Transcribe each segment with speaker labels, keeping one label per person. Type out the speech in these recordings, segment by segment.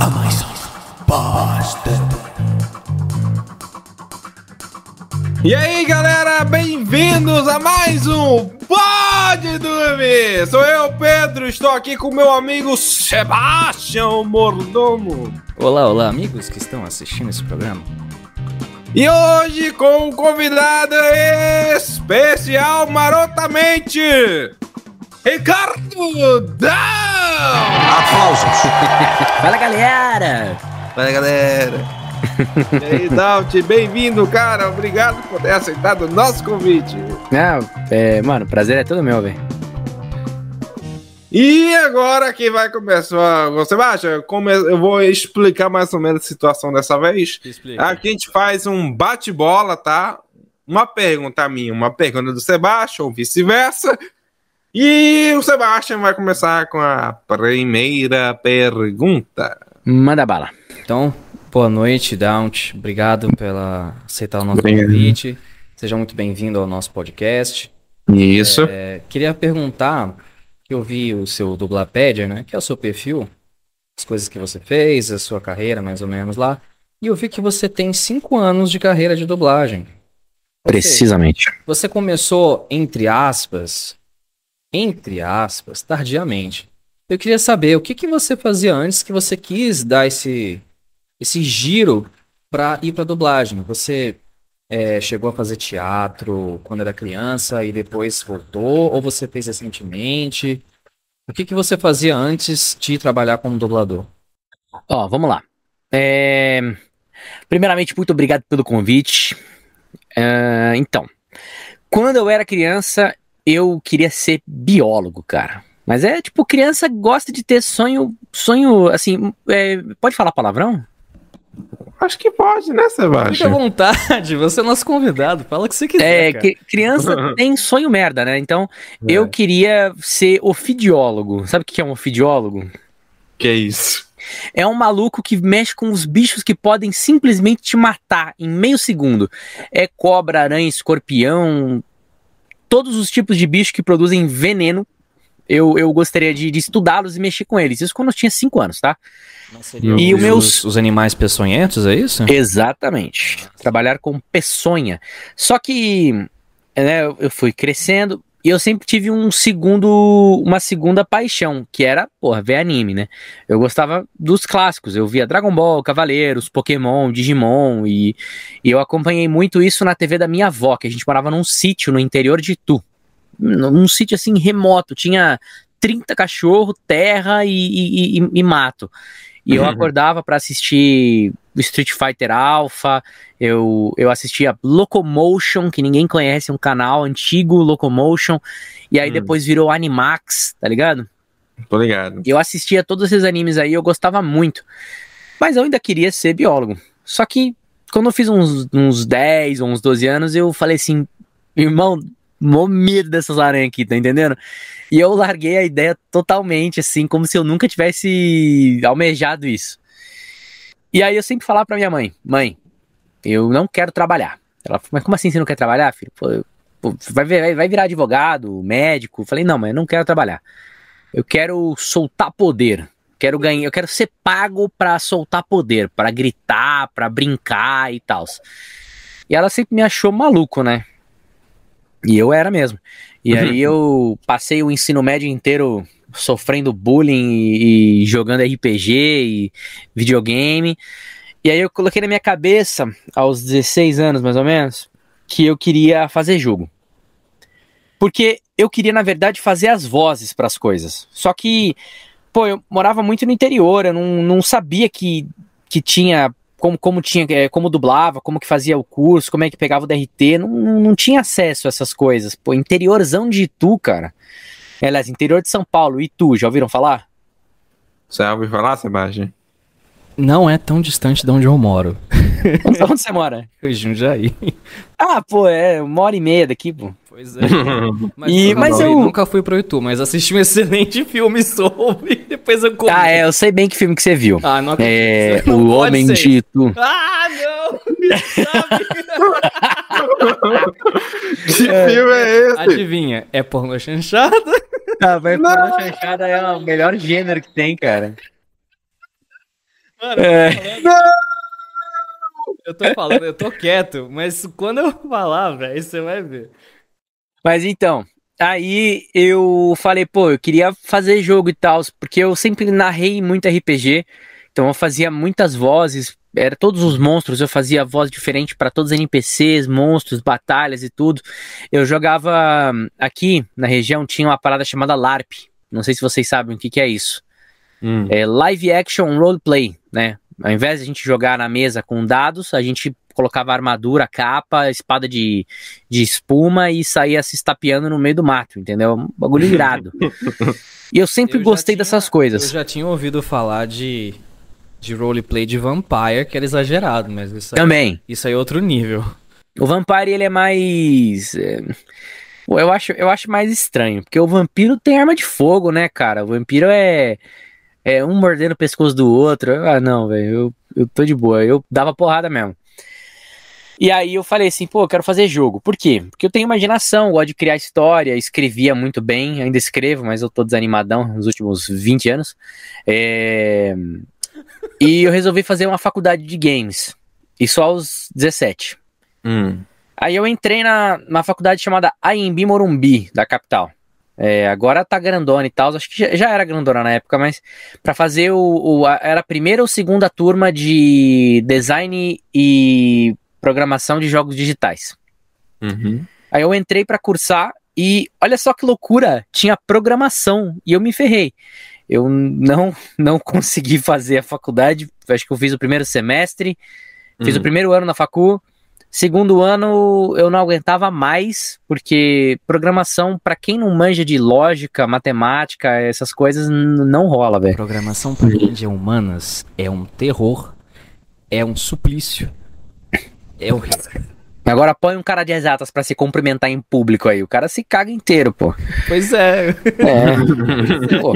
Speaker 1: a mais basta. E aí galera, bem-vindos a mais um Pode Dormir! Sou eu, Pedro, estou aqui com meu amigo Sebastião Mordomo.
Speaker 2: Olá, olá, amigos que estão assistindo esse programa.
Speaker 1: E hoje com um convidado especial marotamente, Ricardo Down!
Speaker 3: Aplausos! Fala galera! Fala galera! E aí,
Speaker 1: Daut, bem-vindo, cara. Obrigado por ter aceitado o nosso convite.
Speaker 3: Não, é, mano, prazer é todo meu, velho.
Speaker 1: E agora que vai começar, você baixa, eu vou explicar mais ou menos a situação dessa vez. Explica. Aqui a gente faz um bate-bola, tá? Uma pergunta minha, uma pergunta do Sebastião, ou vice-versa. E o Sebastião vai começar com a primeira
Speaker 2: pergunta. Manda bala. Então, boa noite, Daunt. Obrigado pela aceitar o nosso convite. Seja muito bem-vindo ao nosso podcast. Isso. É, queria perguntar, que eu vi o seu Dublapédia, né? Que é o seu perfil, as coisas que você fez, a sua carreira, mais ou menos lá. E eu vi que você tem cinco anos de carreira de dublagem. Precisamente. você começou, entre aspas, entre aspas, tardiamente. Eu queria saber o que, que você fazia antes que você quis dar esse, esse giro para ir para dublagem. Você é, chegou a fazer teatro quando era criança e depois voltou, ou você fez recentemente? O que, que você fazia antes
Speaker 3: de trabalhar como dublador? Ó, vamos lá. É... Primeiramente, muito obrigado pelo convite. É... Então, quando eu era criança, eu queria ser biólogo, cara. Mas é tipo, criança gosta de ter sonho, sonho, assim, é, pode falar palavrão? Acho que pode, né, Sebastião? Fica à vontade, você é nosso convidado, fala o que você quiser. É, criança tem sonho merda, né? Então, é. eu queria ser ofidiólogo. Sabe o que é um ofidiólogo? Que é isso? É um maluco que mexe com os bichos que podem simplesmente te matar em meio segundo. É cobra, aranha, escorpião, todos os tipos de bichos que produzem veneno, eu, eu gostaria de, de estudá-los e mexer com eles. Isso quando eu tinha 5 anos, tá? e os, meus... os animais peçonhentos, é isso? Exatamente. Trabalhar com peçonha. Só que né, eu fui crescendo, e eu sempre tive um segundo, uma segunda paixão, que era, porra, ver anime, né? Eu gostava dos clássicos, eu via Dragon Ball, Cavaleiros, Pokémon, Digimon, e, e eu acompanhei muito isso na TV da minha avó, que a gente morava num sítio no interior de Tu. Num sítio assim remoto, tinha 30 cachorro, terra e, e, e, e mato. E eu acordava para assistir Street Fighter Alpha, eu, eu assistia Locomotion, que ninguém conhece, um canal antigo, Locomotion, e aí hum. depois virou Animax, tá ligado? Tô ligado. Eu assistia todos esses animes aí, eu gostava muito. Mas eu ainda queria ser biólogo. Só que quando eu fiz uns, uns 10 ou uns 12 anos, eu falei assim, irmão, mó medo dessas aranhas aqui, tá entendendo? E eu larguei a ideia totalmente, assim, como se eu nunca tivesse almejado isso. E aí eu sempre falava pra minha mãe: mãe, eu não quero trabalhar. Ela falou: mas como assim você não quer trabalhar, filho? Pô, vai, vai, vai virar advogado, médico. Eu falei: não, mas eu não quero trabalhar. Eu quero soltar poder. Quero ganhar, eu quero ser pago para soltar poder, para gritar, para brincar e tal. E ela sempre me achou maluco, né? E eu era mesmo. E uhum. aí eu passei o ensino médio inteiro sofrendo bullying e, e jogando RPG e videogame. E aí eu coloquei na minha cabeça, aos 16 anos mais ou menos, que eu queria fazer jogo. Porque eu queria, na verdade, fazer as vozes para as coisas. Só que, pô, eu morava muito no interior, eu não, não sabia que, que tinha como, como tinha, é, como dublava, como que fazia o curso, como é que pegava o DRT, não, não tinha acesso a essas coisas. Pô, interiorzão de Itu, cara. É, aliás, interior de São Paulo, Itu, já ouviram falar? Você já ouviu falar, Sebastião?
Speaker 2: Não é tão distante de onde eu moro.
Speaker 3: Onde você mora? Eu Jundiaí. Ah, pô, é uma hora e meia daqui, pô. Pois é. Mas, e, não, mas não, eu
Speaker 2: nunca fui pro Itu, mas assisti um excelente filme sobre.
Speaker 3: Depois eu comi. Ah, é, eu sei bem que filme que você viu. Ah, não acredito. É, não o Homem ser. de Itu. Ah, não! que filme é esse?
Speaker 2: Adivinha, é porno chanchada? Ah, mas não. porno chanchada
Speaker 3: é o melhor gênero que tem,
Speaker 2: cara. Mano, é. Não! Eu tô falando, eu tô quieto, mas quando eu falar, velho, você vai ver.
Speaker 3: Mas então, aí eu falei, pô, eu queria fazer jogo e tal, porque eu sempre narrei muito RPG, então eu fazia muitas vozes, era todos os monstros, eu fazia voz diferente para todos os NPCs, monstros, batalhas e tudo. Eu jogava aqui na região tinha uma parada chamada LARP. Não sei se vocês sabem o que, que é isso. Hum. É live action roleplay, né? Ao invés de a gente jogar na mesa com dados, a gente colocava armadura, capa, espada de, de espuma e saía se estapeando no meio do mato, entendeu? Um bagulho irado. e eu sempre eu gostei tinha, dessas coisas. Eu já
Speaker 2: tinha ouvido falar de, de roleplay de Vampire, que era exagerado, mas isso aí, Também.
Speaker 3: Isso aí é outro nível. O Vampire, ele é mais... É... Eu acho, eu acho mais estranho, porque o vampiro tem arma de fogo, né, cara? O vampiro é é, um mordendo o pescoço do outro. Ah, não, velho, eu, eu tô de boa. Eu dava porrada mesmo. E aí eu falei assim, pô, eu quero fazer jogo. Por quê? Porque eu tenho imaginação, gosto de criar história, escrevia muito bem, ainda escrevo, mas eu tô desanimadão nos últimos 20 anos. É... E eu resolvi fazer uma faculdade de games. e só aos 17. Hum. Aí eu entrei na, na faculdade chamada Aimbi Morumbi, da capital. É, agora tá grandona e tal, acho que já, já, era grandona na época, mas para fazer o, o a, era a primeira ou segunda turma de design e programação de jogos digitais. Uhum. Aí eu entrei para cursar e olha só que loucura, tinha programação e eu me ferrei. Eu não não consegui fazer a faculdade, acho que eu fiz o primeiro semestre, fiz o uhum. primeiro ano na facu, Segundo ano, eu não aguentava mais, porque programação, para quem não manja de lógica, matemática, essas coisas, não rola, velho. Programação para quem é humanas é um terror, é um suplício, é horrível. Agora põe um cara de exatas para se cumprimentar em público aí. O cara se caga inteiro, pô. Pois é. é. pô.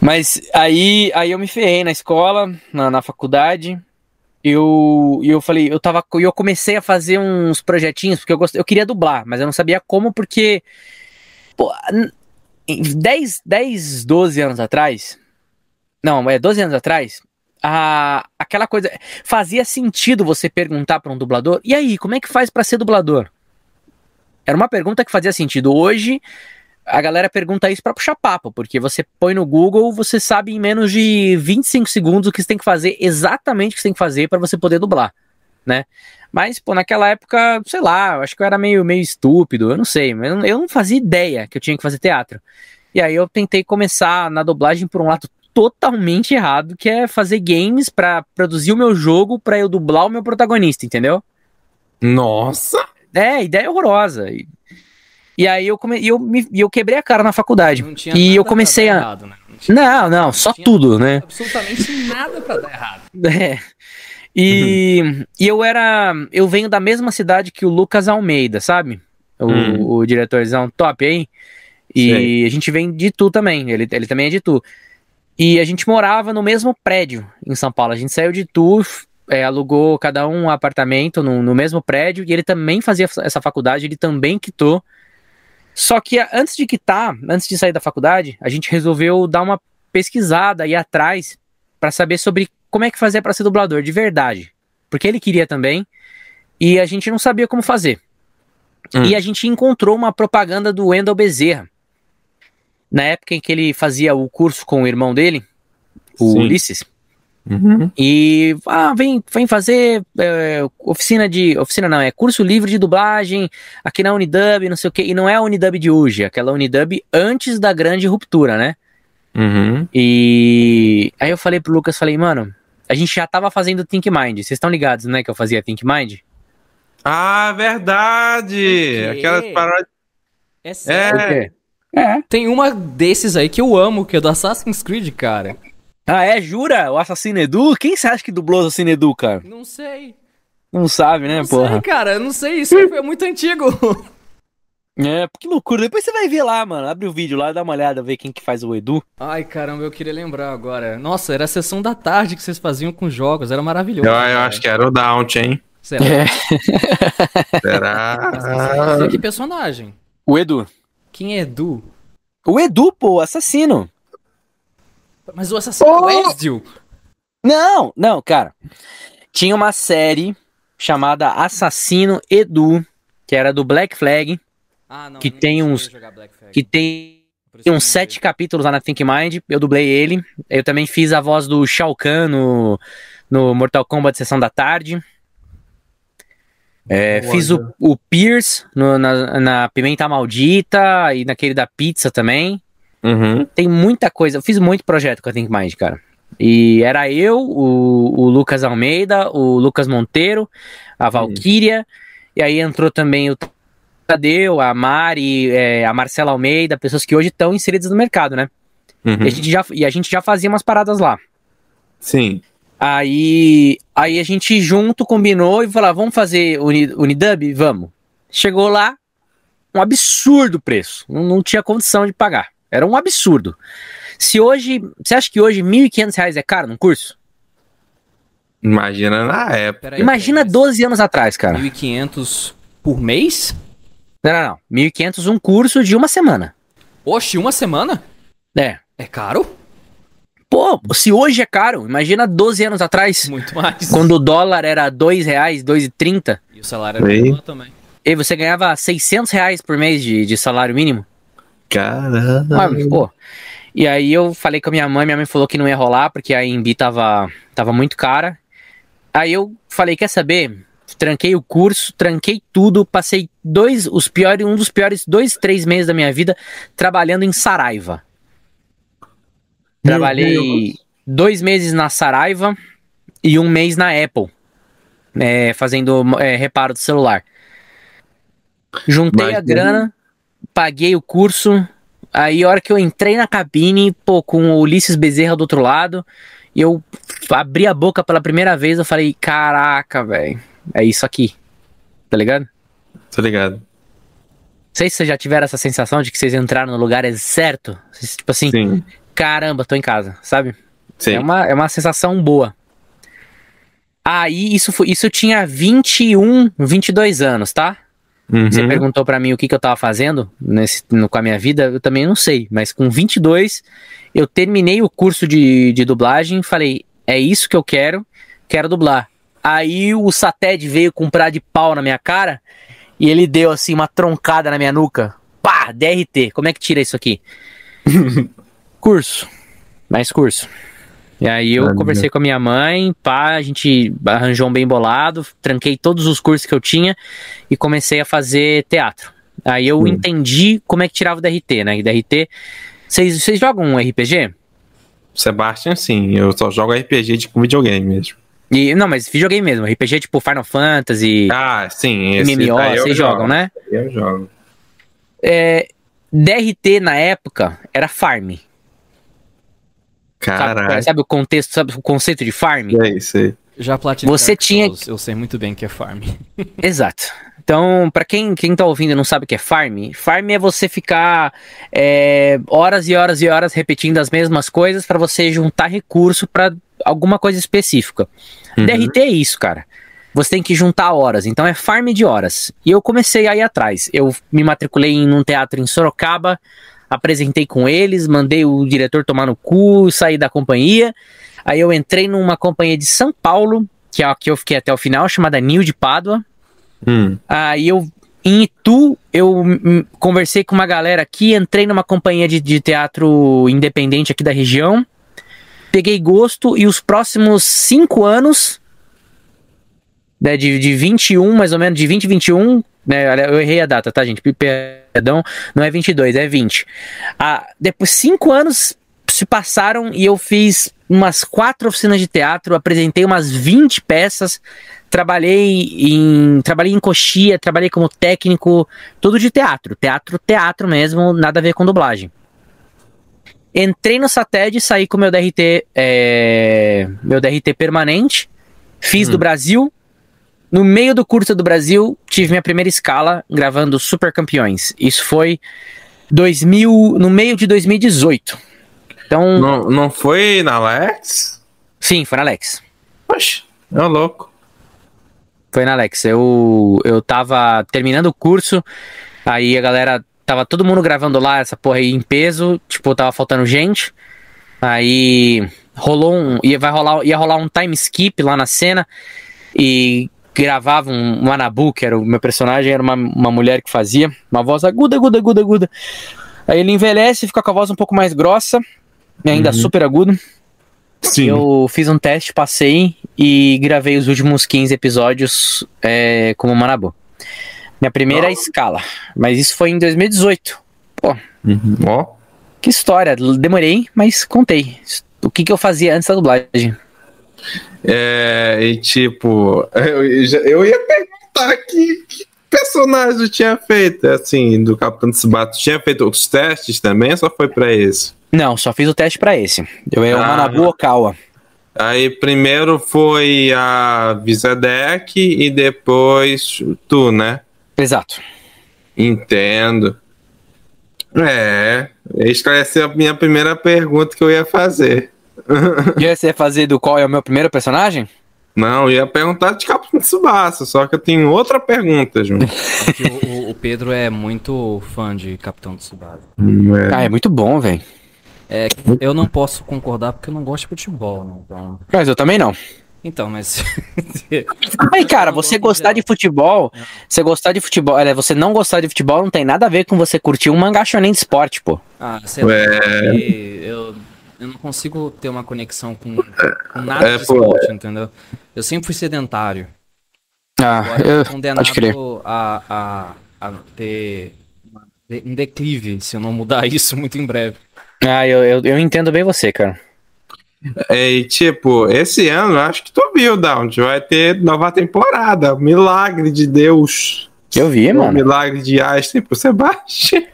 Speaker 3: Mas aí, aí eu me ferrei na escola, na, na faculdade eu, eu falei, eu tava, eu comecei a fazer uns projetinhos, porque eu, gost, eu queria dublar, mas eu não sabia como, porque pô, 10, 10, 12 anos atrás, não, é 12 anos atrás, a, aquela coisa, fazia sentido você perguntar para um dublador, e aí, como é que faz para ser dublador? Era uma pergunta que fazia sentido. Hoje, a galera pergunta isso para puxar papo, porque você põe no Google, você sabe em menos de 25 segundos o que você tem que fazer, exatamente o que você tem que fazer para você poder dublar, né? Mas, pô, naquela época, sei lá, eu acho que eu era meio, meio estúpido, eu não sei, mas eu não fazia ideia que eu tinha que fazer teatro. E aí eu tentei começar na dublagem por um lado totalmente errado, que é fazer games para produzir o meu jogo para eu dublar o meu protagonista, entendeu? Nossa! É, ideia horrorosa. E aí eu, come... eu, me... eu quebrei a cara na faculdade. e eu comecei a. Errado, né? Não, não, não só tudo, né? Absolutamente
Speaker 2: nada pra dar errado.
Speaker 3: É. E, uhum. e eu era. Eu venho da mesma cidade que o Lucas Almeida, sabe? O, hum. o diretorzão top aí. E a gente vem de Tu também. Ele, ele também é de Tu. E a gente morava no mesmo prédio em São Paulo. A gente saiu de Tu, é, alugou cada um, um apartamento no, no mesmo prédio. E ele também fazia essa faculdade, ele também quitou. Só que antes de quitar, antes de sair da faculdade, a gente resolveu dar uma pesquisada e atrás para saber sobre como é que fazer para ser dublador de verdade, porque ele queria também e a gente não sabia como fazer. Hum. E a gente encontrou uma propaganda do Wendel Bezerra. Na época em que ele fazia o curso com o irmão dele, o Sim. Ulisses, Uhum. E ah, vem, vem fazer é, oficina de. Oficina não, é curso livre de dublagem aqui na Unidub, não sei o que. E não é a Unidub de hoje, é aquela Unidub antes da grande ruptura, né? Uhum. E aí eu falei pro Lucas, falei, mano, a gente já tava fazendo Think Mind. Vocês estão ligados, né? Que eu fazia Think Mind? Ah, verdade! Aquelas paradas. É sério. É. é. Tem uma desses aí que eu amo, que é do Assassin's Creed, cara. Ah, é? Jura? O Assassino Edu? Quem você acha que dublou o Assassino Edu, cara? Não sei. Não sabe, né, não porra? Sei,
Speaker 2: cara, eu não sei. Isso é muito antigo.
Speaker 3: É, que loucura. Depois você vai ver lá, mano. Abre o vídeo lá, dá uma olhada, ver quem que faz o Edu. Ai, caramba,
Speaker 2: eu queria lembrar agora. Nossa, era a sessão da tarde que vocês faziam com jogos, era maravilhoso. Ah, eu, eu acho que
Speaker 1: era o Daunt, hein? Será? É. Será? Mas, que é
Speaker 2: personagem?
Speaker 3: O Edu. Quem é Edu? O Edu, pô, assassino. Mas o Assassin's é oh! Ezio? Não, não, cara. Tinha uma série chamada Assassino Edu, que era do Black Flag. Ah, não, que, tem uns, que tem tem uns sete capítulos lá na Think Mind, eu dublei ele. Eu também fiz a voz do Shao Kahn no, no Mortal Kombat Sessão da Tarde. É, fiz o, né? o Pierce no, na, na Pimenta Maldita e naquele da Pizza também. Uhum. Tem muita coisa. Eu fiz muito projeto com a Think Mind, cara. E era eu, o, o Lucas Almeida, o Lucas Monteiro, a Valquíria, e aí entrou também o Tadeu, a Mari, é, a Marcela Almeida, pessoas que hoje estão inseridas no mercado, né? Uhum. E, a gente já, e a gente já fazia umas paradas lá. Sim. Aí, aí a gente junto combinou e falou: ah, vamos fazer Unidub? Vamos. Chegou lá, um absurdo preço. Não, não tinha condição de pagar. Era um absurdo. Se hoje, você acha que hoje R$ 1.500 é caro num curso? Imagina na época. Peraí, Imagina peraí, 12 anos atrás, cara. R$ 1.500 por mês? Não, não, não. R$ 1.500 um curso de uma semana. Oxe, uma semana? É. É caro? Pô, se hoje é caro, imagina 12 anos atrás. Muito mais. Quando o dólar era 2 reais, 2,30. E o salário era e... também. E você ganhava 600 reais por mês de, de salário mínimo.
Speaker 2: Caramba. Mas,
Speaker 3: pô. E aí eu falei com a minha mãe, minha mãe falou que não ia rolar, porque a Embi tava, tava muito cara. Aí eu falei, quer saber? Tranquei o curso, tranquei tudo, passei dois, os piores, um dos piores dois, três meses da minha vida trabalhando em Saraiva. Trabalhei dois meses na Saraiva e um mês na Apple, é, fazendo é, reparo do celular. Juntei Mas, a grana, paguei o curso. Aí, a hora que eu entrei na cabine, pô, com o Ulisses Bezerra do outro lado, eu abri a boca pela primeira vez. Eu falei: Caraca, velho, é isso aqui. Tá ligado? Tá ligado. Não sei se vocês já tiveram essa sensação de que vocês entraram no lugar certo. Tipo assim, Sim. caramba, tô em casa, sabe? Sim. É, uma, é uma sensação boa. Aí, isso, foi, isso eu tinha 21, 22 anos, tá? Uhum. Você perguntou para mim o que, que eu tava fazendo nesse, no, com a minha vida, eu também não sei, mas com 22 eu terminei o curso de, de dublagem, falei, é isso que eu quero, quero dublar. Aí o Sated veio comprar de pau na minha cara e ele deu assim uma troncada na minha nuca. Pá, DRT, como é que tira isso aqui? curso, mais curso. E aí eu conversei com a minha mãe, pá, a gente arranjou um bem bolado, tranquei todos os cursos que eu tinha e comecei a fazer teatro. Aí eu hum. entendi como é que tirava o DRT, né? E DRT. Vocês jogam um RPG? Sebastian, sim. Eu só jogo RPG tipo videogame mesmo. E, não, mas videogame mesmo. RPG tipo Final Fantasy. Ah, sim. Esse, MMO, vocês jogam, né? Eu jogo. É, DRT na época era farm. É? Caralho. Sabe, sabe, o contexto, sabe o conceito de farm? É isso aí. Já platinei Você Dark tinha Souls, eu sei muito bem que é farm. Exato. Então, para quem, quem tá ouvindo e não sabe o que é farm, farm é você ficar é, horas e horas e horas repetindo as mesmas coisas para você juntar recurso para alguma coisa específica. Uhum. DRT é isso, cara. Você tem que juntar horas, então é farm de horas. E eu comecei aí atrás. Eu me matriculei em um teatro em Sorocaba, apresentei com eles, mandei o diretor tomar no cu, saí da companhia. Aí eu entrei numa companhia de São Paulo, que é a que eu fiquei até o final, chamada Nil de Pádua. Hum. Aí eu, em Itu, eu conversei com uma galera aqui, entrei numa companhia de, de teatro independente aqui da região. Peguei gosto e os próximos cinco anos né, de, de 21, mais ou menos, de 2021, né, eu errei a data, tá, gente? perdão, não é 22, é 20. Ah, depois, cinco anos se passaram e eu fiz umas quatro oficinas de teatro, apresentei umas 20 peças, trabalhei em trabalhei em coxia, trabalhei como técnico, tudo de teatro, teatro, teatro mesmo, nada a ver com dublagem. Entrei no Sated, saí com meu DRT, é, eh, meu DRT permanente, fiz hum. do Brasil, no meio do curso do Brasil, tive minha primeira escala gravando Super Campeões. Isso foi 2000, no meio de 2018. Então. Não, não foi na Alex? Sim, foi na Alex. Poxa, é louco. Foi na Alex. Eu, eu tava terminando o curso, aí a galera. Tava todo mundo gravando lá essa porra aí em peso. Tipo, tava faltando gente. Aí rolou um. Ia, vai rolar, ia rolar um time skip lá na cena. E gravava um, Manabu, que era o meu personagem, era uma, uma mulher que fazia, uma voz aguda, aguda, aguda, aguda. Aí ele envelhece, e fica com a voz um pouco mais grossa, né, ainda uhum. super agudo. Sim. Eu fiz um teste, passei e gravei os últimos 15 episódios é, como Manabu. Minha primeira oh. escala. Mas isso foi em 2018. Pô. Uhum. Oh. Que história. Demorei, mas contei. O que, que eu fazia antes da dublagem.
Speaker 1: É, e tipo, eu, eu ia perguntar que, que personagem tinha feito, assim, do Capitão Tsubasa. Tinha feito outros testes também ou só foi para esse? Não, só fiz o teste para esse. Eu ah. o Manabu Okawa. Aí primeiro foi a Visadec e depois tu, né? Exato. Entendo. É, esclareceu é a minha primeira pergunta que eu ia fazer e você ia fazer do qual é o meu primeiro personagem? Não, ia perguntar de Capitão Tsubasa, só que eu tenho outra pergunta, Júnior.
Speaker 2: É o, o, Pedro é muito fã de Capitão Tsubasa.
Speaker 3: É. Ah, é muito bom, velho.
Speaker 2: É, eu não posso concordar porque eu não gosto de futebol. Né? Então... Mas eu também não.
Speaker 3: Então, mas. Aí, cara, você gostar de futebol. Você gostar de futebol. Olha, é, você não gostar de futebol não tem nada a ver com você curtir um mangachonem de esporte, pô. Ah, sei lá. É...
Speaker 2: Eu eu não consigo ter uma conexão com, com
Speaker 3: nada é, de esporte,
Speaker 2: é. entendeu? Eu sempre fui sedentário.
Speaker 3: Ah, Agora, eu, condenado
Speaker 2: a, a, a ter um declive se eu não mudar isso muito em breve. Ah, eu, eu, eu
Speaker 3: entendo bem você,
Speaker 2: cara.
Speaker 1: É, e tipo, esse ano acho que tu viu, Down, vai ter nova temporada. Milagre de Deus. Eu vi, mano. Milagre de Einstein pro Sebastião.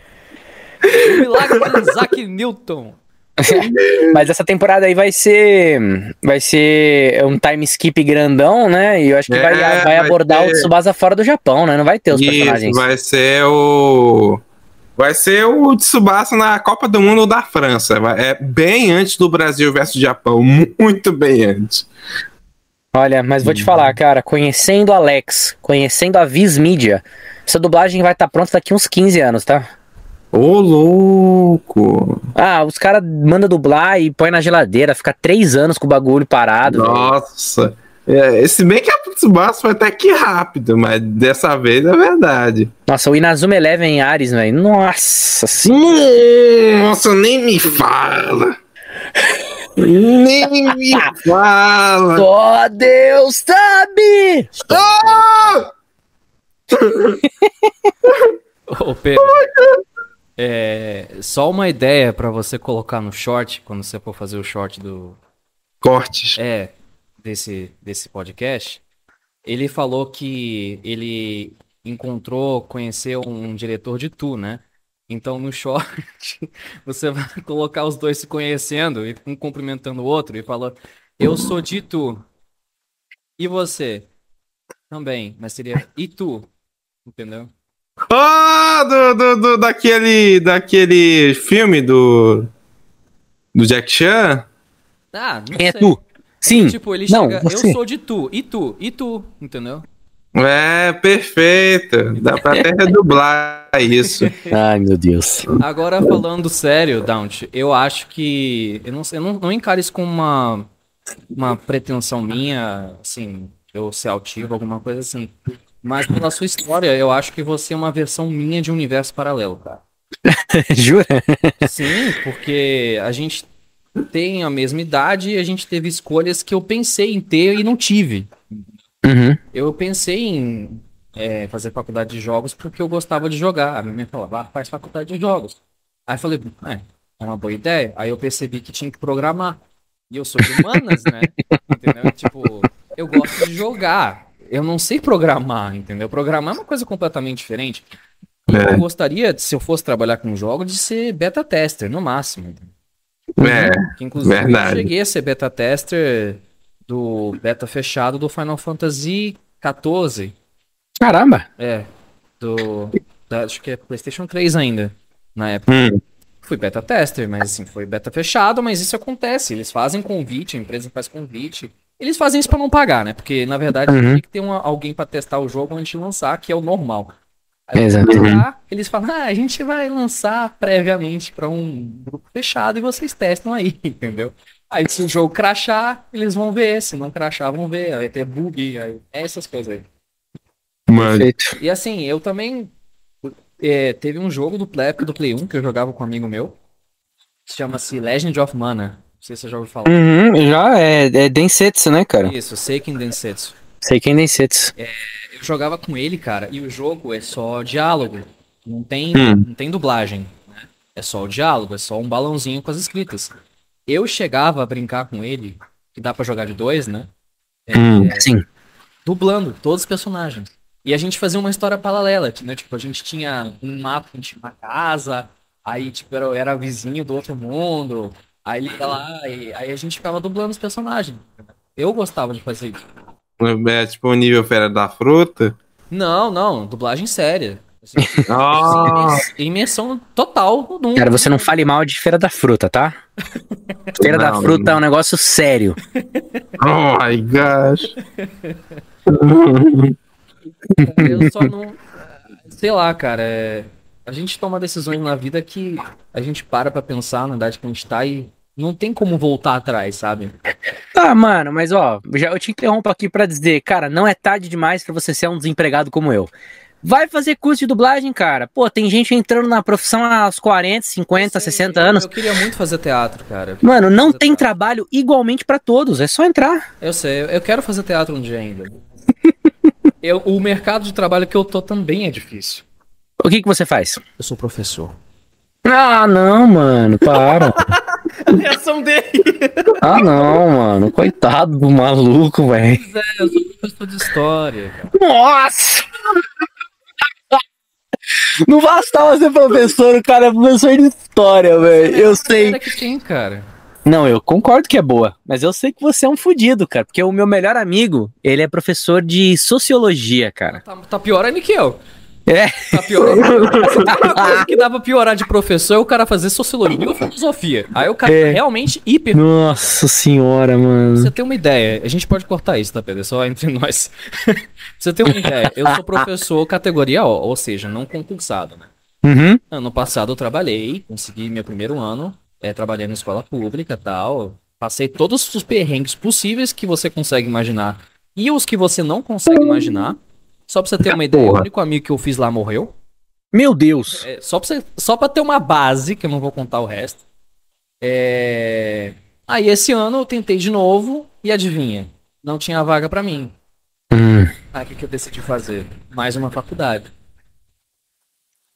Speaker 2: Milagre de Isaac Newton.
Speaker 3: Mas essa temporada aí vai ser vai ser é um time skip grandão, né? E eu acho que é, vai, vai, vai, abordar ter... o Tsubasa fora do Japão, né? Não vai ter os Isso, personagens. Vai
Speaker 1: ser o vai ser o Tsubasa na Copa do Mundo da França. É bem antes do Brasil
Speaker 3: versus Japão, muito bem antes. Olha, mas vou te falar, uhum. cara, conhecendo Alex, conhecendo a Viz Media, essa dublagem vai estar tá pronta daqui uns 15 anos, tá? Ô, louco! Ah, os caras mandam dublar e põe na geladeira, fica três anos com o bagulho parado. Nossa! É, se bem que a Tsubasa foi até que rápido, mas dessa vez é verdade. Nossa, o Inazuma Eleven em Ares, velho. Nossa senhora. Nossa, nem me fala.
Speaker 2: nem me fala. Só Deus sabe. Ah! Ô, Pedro. Oh, é, só uma ideia para você colocar no short, quando você for fazer o short do. Cortes. É, desse, desse podcast. Ele falou que ele encontrou, conheceu um diretor de tu, né? Então, no short, você vai colocar os dois se conhecendo e um cumprimentando o outro e falou: Eu sou de tu. E você? Também, mas seria e tu? Entendeu?
Speaker 1: Ah, oh, do, do, do, daquele, daquele filme do. Do Jack Chan?
Speaker 2: Ah, não Quem é tu? É Sim. É, tipo, ele não, chega, você. eu sou de tu, e tu, e tu, entendeu?
Speaker 1: É, perfeito. Dá pra até redublar isso.
Speaker 3: Ai, meu Deus.
Speaker 2: Agora, falando sério, Daunt, eu acho que. Eu não, eu não, não encaro isso como uma, uma pretensão minha, assim, eu ser altivo, alguma coisa assim. Mas pela sua história, eu acho que você é uma versão minha de um universo paralelo, cara. Jura? Sim, porque a gente tem a mesma idade e a gente teve escolhas que eu pensei em ter e não tive. Uhum. Eu pensei em é, fazer faculdade de jogos porque eu gostava de jogar. A minha mãe falava, ah, faz faculdade de jogos. Aí eu falei, é, é uma boa ideia. Aí eu percebi que tinha que programar. E eu sou de humanas, né? Entendeu? Tipo, eu gosto de jogar eu não sei programar, entendeu? Programar é uma coisa completamente diferente. É. Eu gostaria, se eu fosse trabalhar com um jogo, de ser beta tester, no máximo.
Speaker 1: É, que, inclusive, verdade.
Speaker 2: eu cheguei a ser beta tester do beta fechado do Final Fantasy XIV. Caramba! É. Do. Da, acho que é PlayStation 3 ainda, na época. Hum. Fui beta tester, mas assim, foi beta fechado, mas isso acontece. Eles fazem convite, a empresa faz convite. Eles fazem isso para não pagar, né? Porque, na verdade, uhum. tem que ter uma, alguém para testar o jogo antes de lançar, que é o normal. Exatamente. eles falam, ah, a gente vai lançar previamente para um grupo fechado e vocês testam aí, entendeu? Aí se o jogo crachar, eles vão ver, se não crachar, vão ver, Aí tem bug, aí, essas coisas aí. Mano. E assim, eu também é, teve um jogo do Play, do Play 1 que eu jogava com um amigo meu, chama-se Legend of Mana. Não sei se você já ouviu falar.
Speaker 3: Uhum, já, é, é Densetsu, né, cara?
Speaker 2: Isso, Seiken Densetsu.
Speaker 3: Seiken Densetsu.
Speaker 2: É, eu jogava com ele, cara, e o jogo é só diálogo. Não tem, hum. não tem dublagem. Né? É só o diálogo, é só um balãozinho com as escritas. Eu chegava a brincar com ele, que dá para jogar de dois, né? É, hum, sim. Dublando todos os personagens. E a gente fazia uma história paralela, né? Tipo, a gente tinha um mapa, a gente tinha uma casa, aí, tipo, era, era vizinho do outro mundo, Aí ele ia lá, e, aí a gente ficava dublando os personagens. Eu gostava de fazer isso.
Speaker 1: É, é tipo o nível
Speaker 3: Fera da Fruta?
Speaker 2: Não, não, dublagem séria. Assim,
Speaker 3: oh.
Speaker 2: Imersão total no Cara, você
Speaker 3: não fale mal de Feira da Fruta, tá?
Speaker 2: Feira não, da Fruta
Speaker 3: não. é um negócio sério. Oh my gosh. Eu só
Speaker 2: não. Sei lá, cara. É a gente toma decisões na vida que a gente para pra pensar na idade que a gente tá e não tem como voltar
Speaker 3: atrás, sabe? Tá, mano, mas ó, já eu te interrompo aqui para dizer, cara, não é tarde demais para você ser um desempregado como eu. Vai fazer curso de dublagem, cara. Pô, tem gente entrando na profissão aos 40, 50, Sim, 60 anos. Eu queria muito fazer teatro, cara. Mano, não tem teatro. trabalho igualmente para todos, é só entrar. Eu sei, eu quero fazer teatro um dia ainda.
Speaker 2: eu, o mercado de trabalho que eu tô também é difícil.
Speaker 3: O que que você faz? Eu sou professor. Ah, não, mano, para.
Speaker 2: A reação dele.
Speaker 3: ah, não, mano. Coitado do maluco, velho. Pois
Speaker 2: é, eu sou professor de história.
Speaker 3: Nossa! Não bastava ser professor, o cara é professor de história, velho. Eu sei. Que tem, cara. Não, eu concordo que é boa, mas eu sei que você é um fudido, cara, porque o meu melhor amigo, ele é professor de sociologia, cara. Tá, tá
Speaker 2: pior ainda que eu. É. Tá piorando. Tá o que dava piorar de professor é o cara fazer sociologia ou filosofia. Aí o cara é. Tá realmente hiper.
Speaker 3: Nossa senhora, mano. Você
Speaker 2: tem uma ideia. A gente pode cortar isso, tá, Pedro? É só entre nós. você tem uma ideia. Eu sou professor categoria O, ou seja, não concursado, né? Uhum. Ano passado eu trabalhei, consegui meu primeiro ano, é, trabalhei na escola pública tal. Passei todos os perrengues possíveis que você consegue imaginar e os que você não consegue imaginar. Só pra você ter uma ideia, Porra. o único amigo que eu fiz lá morreu. Meu Deus! É, só, pra você, só pra ter uma base, que eu não vou contar o resto. É... Aí esse ano eu tentei de novo e adivinha? Não tinha vaga para mim. Hum. Aí o que, que eu decidi fazer? Mais uma faculdade.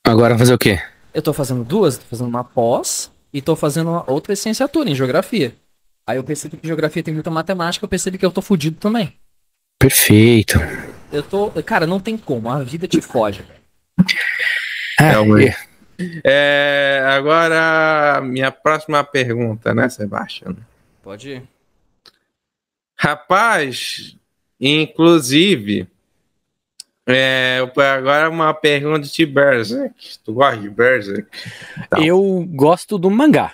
Speaker 3: Agora fazer o quê?
Speaker 2: Eu tô fazendo duas, tô fazendo uma pós e tô fazendo outra licenciatura em geografia. Aí eu percebi que geografia tem muita matemática, eu percebi que eu tô fudido também. Perfeito. Eu tô. Cara, não tem como. A vida te foge. Realmente.
Speaker 1: É. é, agora, minha próxima pergunta, né, Sebastião? Pode ir. Rapaz, inclusive, é, agora é uma pergunta de Berserk. Tu gosta de
Speaker 3: Berserk? Então, eu gosto do mangá.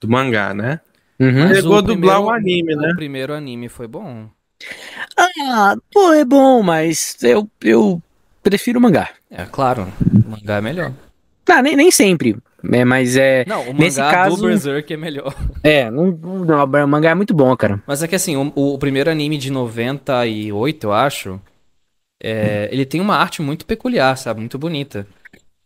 Speaker 3: Do mangá, né? Uhum. Chegou a dublar o
Speaker 2: anime, né? O primeiro anime foi bom.
Speaker 3: Ah, pô, é bom, mas eu, eu prefiro mangá. É claro, mangá é melhor. Ah, nem, nem sempre. É, mas é. Não, o mangá nesse caso, do
Speaker 2: Berserk é melhor.
Speaker 3: É, não, não, o mangá é muito bom, cara.
Speaker 2: Mas é que assim, o, o primeiro anime de 98, eu acho. É, hum. Ele tem uma arte muito peculiar, sabe? Muito bonita.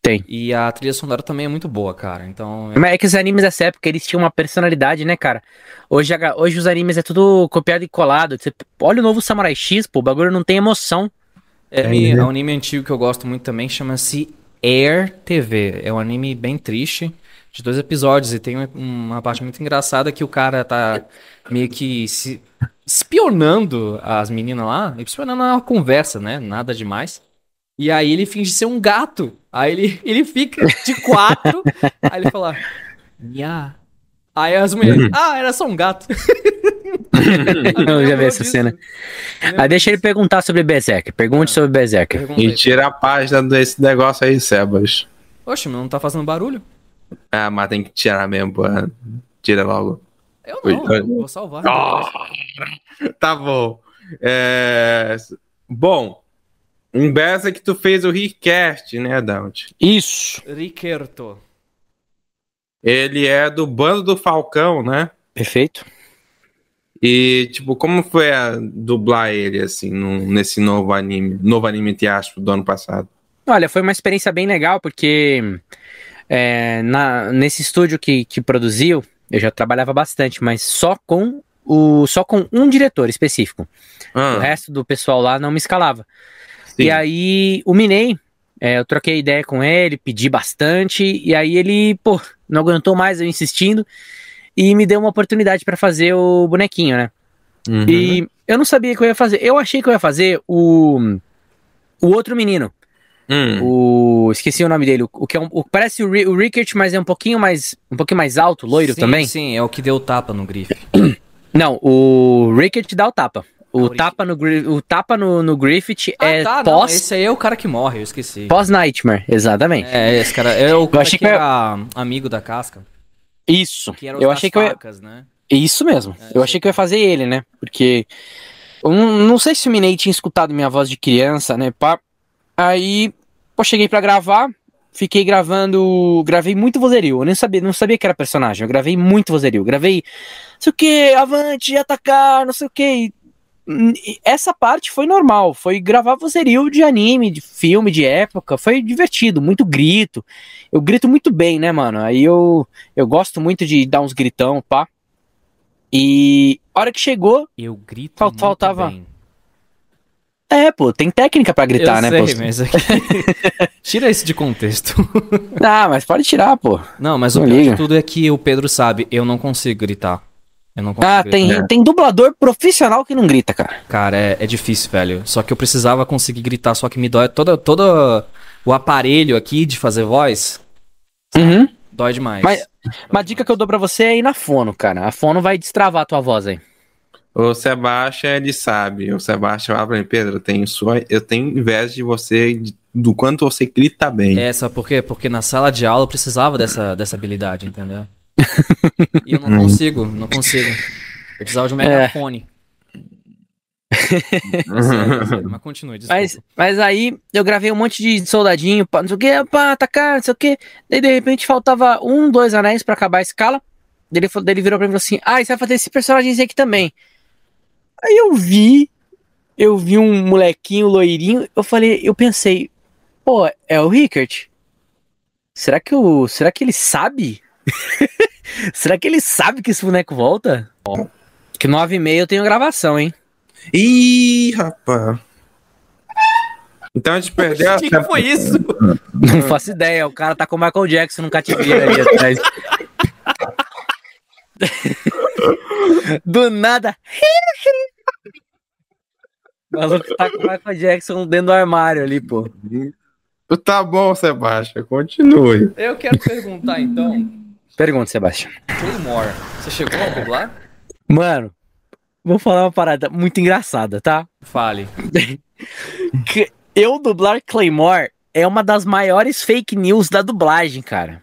Speaker 2: Tem. E a trilha sonora também é muito boa, cara. Então.
Speaker 3: É... Mas é que os animes dessa é época, eles tinham uma personalidade, né, cara? Hoje, hoje os animes é tudo copiado e colado. Você, olha o novo Samurai X, pô, o bagulho não tem emoção. É, é, é um anime antigo que eu gosto muito também, chama-se Air TV. É um anime
Speaker 2: bem triste, de dois episódios, e tem uma parte muito engraçada que o cara tá meio que se espionando as meninas lá, espionando uma conversa, né? Nada demais. E aí ele finge ser um gato. Aí ele, ele fica de quatro. aí ele fala, Nha. Aí as mulheres, uhum. ah, era só um gato.
Speaker 3: eu já vi essa disso. cena. Aí deixa ele perguntar sobre Berserk. Pergunte é. sobre Berserk. E tira a página desse negócio aí, Sebas.
Speaker 2: Oxe, mas não tá fazendo barulho?
Speaker 1: Ah, mas tem que tirar mesmo, pô. Tira logo.
Speaker 2: Eu não, Ui, eu vou salvar. Oh,
Speaker 1: tá bom. É... Bom, um beijo que tu fez o Rickert, né, Dante? Isso.
Speaker 2: Rickerto.
Speaker 1: Ele é do bando do Falcão, né? Perfeito. E, tipo, como foi a dublar ele, assim, no, nesse novo anime, novo anime teatro do ano passado?
Speaker 3: Olha, foi uma experiência bem legal, porque é, na, nesse estúdio que, que produziu, eu já trabalhava bastante, mas só com o só com um diretor específico. Ah. O resto do pessoal lá não me escalava. Sim. E aí o Minei, é, eu troquei ideia com ele, pedi bastante, e aí ele, pô, não aguentou mais eu insistindo e me deu uma oportunidade para fazer o bonequinho, né? Uhum. E eu não sabia que eu ia fazer. Eu achei que eu ia fazer o o outro menino. Hum. O esqueci o nome dele, o, o que é um, o, parece o, o Rickert, mas é um pouquinho mais um pouquinho mais alto, loiro sim, também. Sim, é o que deu o tapa no grife. Não, o Rickert dá o tapa. O tapa, no, o tapa no, no Griffith ah, é tá, pós... Não, esse aí é o cara que morre, eu esqueci. Pós-Nightmare, exatamente. É, esse cara. É o cara eu achei que, que era eu... amigo da casca. Isso. Que eu achei que facas, eu... né? Isso mesmo. É, eu achei que... que eu ia fazer ele, né? Porque... Eu não sei se o Minei tinha escutado minha voz de criança, né? Pá. Aí, eu cheguei para gravar, fiquei gravando, gravei muito vozerio. Eu nem sabia, não sabia que era personagem. Eu gravei muito vozerio. Gravei, não sei o que, avante, atacar, não sei o que essa parte foi normal, foi gravar vozerio de anime, de filme, de época, foi divertido, muito grito. Eu grito muito bem, né, mano? Aí eu, eu gosto muito de dar uns gritão, pá. E a hora que chegou, eu grito falt, faltava. Bem. É, pô, tem técnica para gritar, eu né, sei, Mas aqui... É Tira isso de contexto. Ah, mas pode tirar, pô.
Speaker 2: Não, mas não o liga. pior de tudo é que o Pedro sabe, eu não consigo gritar ah, tem, tem dublador profissional que não grita, cara. Cara, é, é difícil, velho. Só que eu precisava conseguir gritar, só que me dói todo, todo o aparelho aqui de fazer voz. Uhum. Dói demais. Mas, dói uma dica demais. que eu dou pra você é ir na fono,
Speaker 3: cara. A fono vai destravar a tua
Speaker 1: voz aí. O Sebastião, ele sabe. O Sebastião fala pra mim, Pedro, eu tenho, sua, eu
Speaker 2: tenho inveja de você, de, do quanto você grita bem. Essa, é, por quê? Porque na sala de aula eu precisava dessa, dessa habilidade, entendeu? e eu não hum. consigo, não consigo. Eu precisava de um é. megafone. É. Sério, mas continue,
Speaker 3: desculpa. Mas, mas aí eu gravei um monte de soldadinho, pá, não sei o que, pá, atacar, tá não sei o que. Daí de repente faltava um, dois anéis para acabar a escala. Daí ele, ele virou pra mim e falou assim: Ah, você vai fazer esse personagem aqui também. Aí eu vi, eu vi um molequinho loirinho, eu falei, eu pensei, pô, é o Rickert. Será que o, será que ele sabe? Será que ele sabe que esse boneco volta? Ó, que 9 e meia eu tenho gravação, hein? Ih, rapaz. Então a gente perdeu. O que, a... que foi isso? Não faço ideia. O cara tá com o Michael Jackson no cativeiro ali atrás. Do nada. O maluco tá com o Michael Jackson dentro do armário ali, pô. Tá bom, Sebastião, continue.
Speaker 2: Eu quero perguntar então
Speaker 3: Pergunta, Sebastião. Claymore, você chegou a dublar? Mano, vou falar uma parada muito engraçada, tá? Fale. Eu dublar Claymore é uma das maiores fake news da dublagem, cara.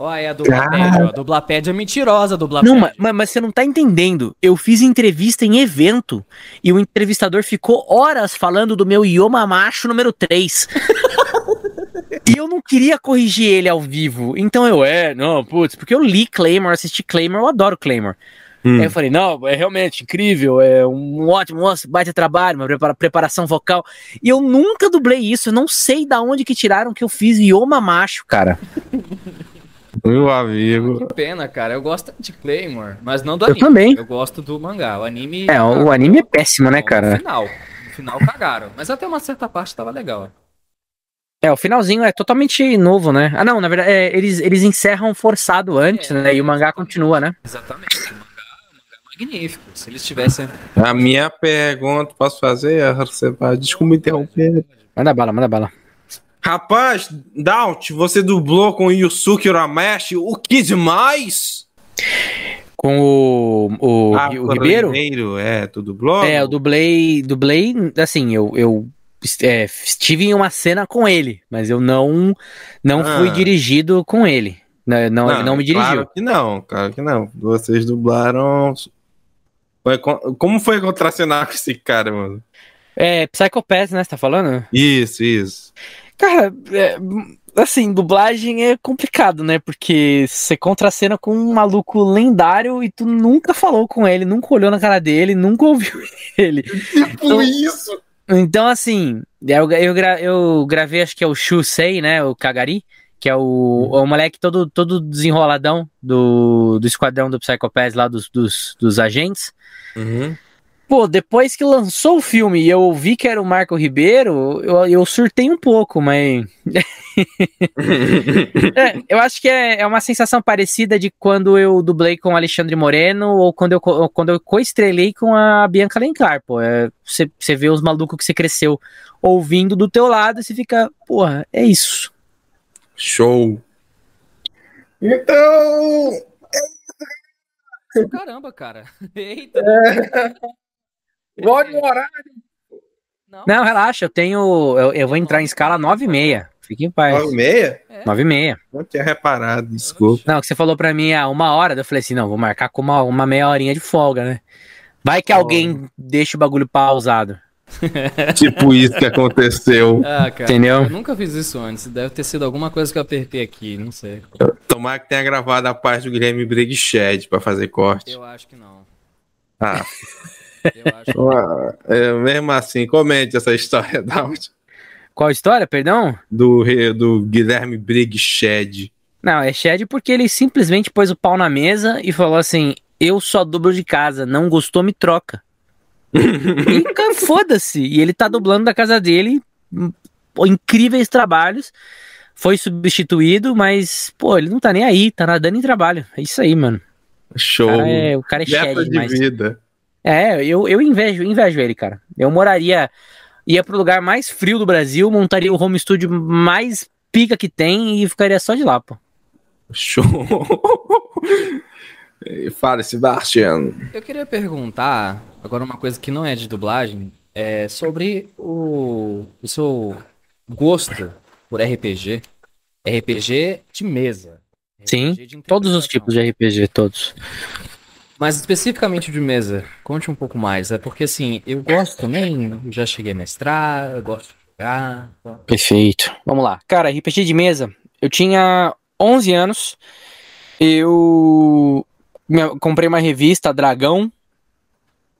Speaker 3: Olha, a dublapédia, a é mentirosa, a dublapédia. Não, mas, mas, você não tá entendendo. Eu fiz entrevista em evento e o entrevistador ficou horas falando do meu ioma Macho número 3. e eu não queria corrigir ele ao vivo. Então eu, é, não, putz, porque eu li Claymore, assisti Claymore, eu adoro Claymore. Hum. Aí eu falei, não, é realmente incrível, é um ótimo, nossa, baita trabalho, uma preparação vocal. E eu nunca dublei isso, eu não sei da onde que tiraram que eu fiz Ioma Macho, cara. Meu amigo. Que
Speaker 2: pena, cara. Eu gosto de Claymore, mas não do anime. Eu também. Eu gosto do mangá. O anime. É, o, o
Speaker 3: anime é péssimo, né, cara? No
Speaker 2: final. No final cagaram. Mas até uma certa parte tava legal.
Speaker 3: É, o finalzinho é totalmente novo, né? Ah, não, na verdade, é, eles, eles encerram forçado antes, é, né? E o mangá continua, né? Exatamente. O mangá, o
Speaker 2: mangá é magnífico. Se eles tivessem.
Speaker 1: A minha pergunta, posso fazer? Desculpa
Speaker 3: interromper. Manda bala, manda bala.
Speaker 2: Rapaz,
Speaker 1: Daut, você dublou com o Yusuke Uramashi o que demais?
Speaker 3: Com o, o, ah, o, o Ribeiro? Ribeiro? É, tu dublou? É, eu dublei, dublei, assim, eu, eu é, estive em uma cena com ele, mas eu não não ah. fui dirigido com ele. Não, não, ele não me dirigiu. Claro que não, claro que não. Vocês dublaram. Como foi
Speaker 1: contracenar com esse cara, mano?
Speaker 3: É, Psycho Pass, né? Você tá falando? Isso, isso. Cara, é, assim, dublagem é complicado, né? Porque você contracena com um maluco lendário e tu nunca falou com ele, nunca olhou na cara dele, nunca ouviu ele. Tipo então, isso, então, assim, eu, eu, gra eu gravei, acho que é o Shusei, né? O Kagari, que é o, uhum. o é moleque todo, todo desenroladão do, do esquadrão do Psychopass lá dos, dos, dos agentes. Uhum. Pô, depois que lançou o filme e eu vi que era o Marco Ribeiro, eu, eu surtei um pouco, mas. é, eu acho que é, é uma sensação parecida de quando eu dublei com o Alexandre Moreno ou quando eu, ou quando eu co-estrelei com a Bianca Lencar, pô. É, você é, vê os malucos que você cresceu ouvindo do teu lado e você fica, porra,
Speaker 2: é isso. Show!
Speaker 3: Então. Caramba,
Speaker 2: cara. Eita. É...
Speaker 3: Olha o horário! Não, Não relaxa, eu tenho. Eu, eu, vou entrar em escala 9 e meia. Fique em paz. 9 e meia? 9 é. e meia. Não tinha reparado, desculpa. Não, que você falou pra mim é uma hora, eu falei assim, não, vou marcar com uma, uma meia horinha de folga, né? Vai que alguém deixa o bagulho pausado.
Speaker 1: tipo isso que aconteceu. Ah, cara, Entendeu? Eu
Speaker 2: nunca fiz isso antes. Deve ter sido alguma coisa que eu apertei aqui, não sei.
Speaker 1: Tomara que tenha gravado a parte do Guilherme Brigshed pra fazer corte.
Speaker 2: Eu acho que não.
Speaker 1: Ah. Eu acho. É, mesmo assim, comente essa história,
Speaker 3: Dalton. Qual história, perdão? Do, do Guilherme Briggs Shed. Não, é Shed porque ele simplesmente pôs o pau na mesa e falou assim: eu só dublo de casa, não gostou, me troca. e foda-se. E ele tá dublando da casa dele, hum, incríveis trabalhos. Foi substituído, mas, pô, ele não tá nem aí, tá nadando em trabalho. É isso aí, mano. Show. O cara é, o cara é Meta de vida. É, eu, eu invejo, invejo ele, cara. Eu moraria, ia pro lugar mais frio do Brasil, montaria o home studio mais pica que tem e ficaria só de lá, pô.
Speaker 1: Show! Fala, Sebastian.
Speaker 2: Eu queria perguntar agora uma coisa que não é de dublagem, é sobre o, o seu gosto por RPG. RPG de mesa.
Speaker 3: RPG Sim, de todos os tipos de RPG, todos.
Speaker 2: Mas especificamente de mesa, conte um pouco mais. É porque assim, eu gosto também, já cheguei a mestrar,
Speaker 3: gosto de jogar.
Speaker 2: Perfeito.
Speaker 3: Vamos lá. Cara, RPG de mesa, eu tinha 11 anos, eu comprei uma revista, Dragão,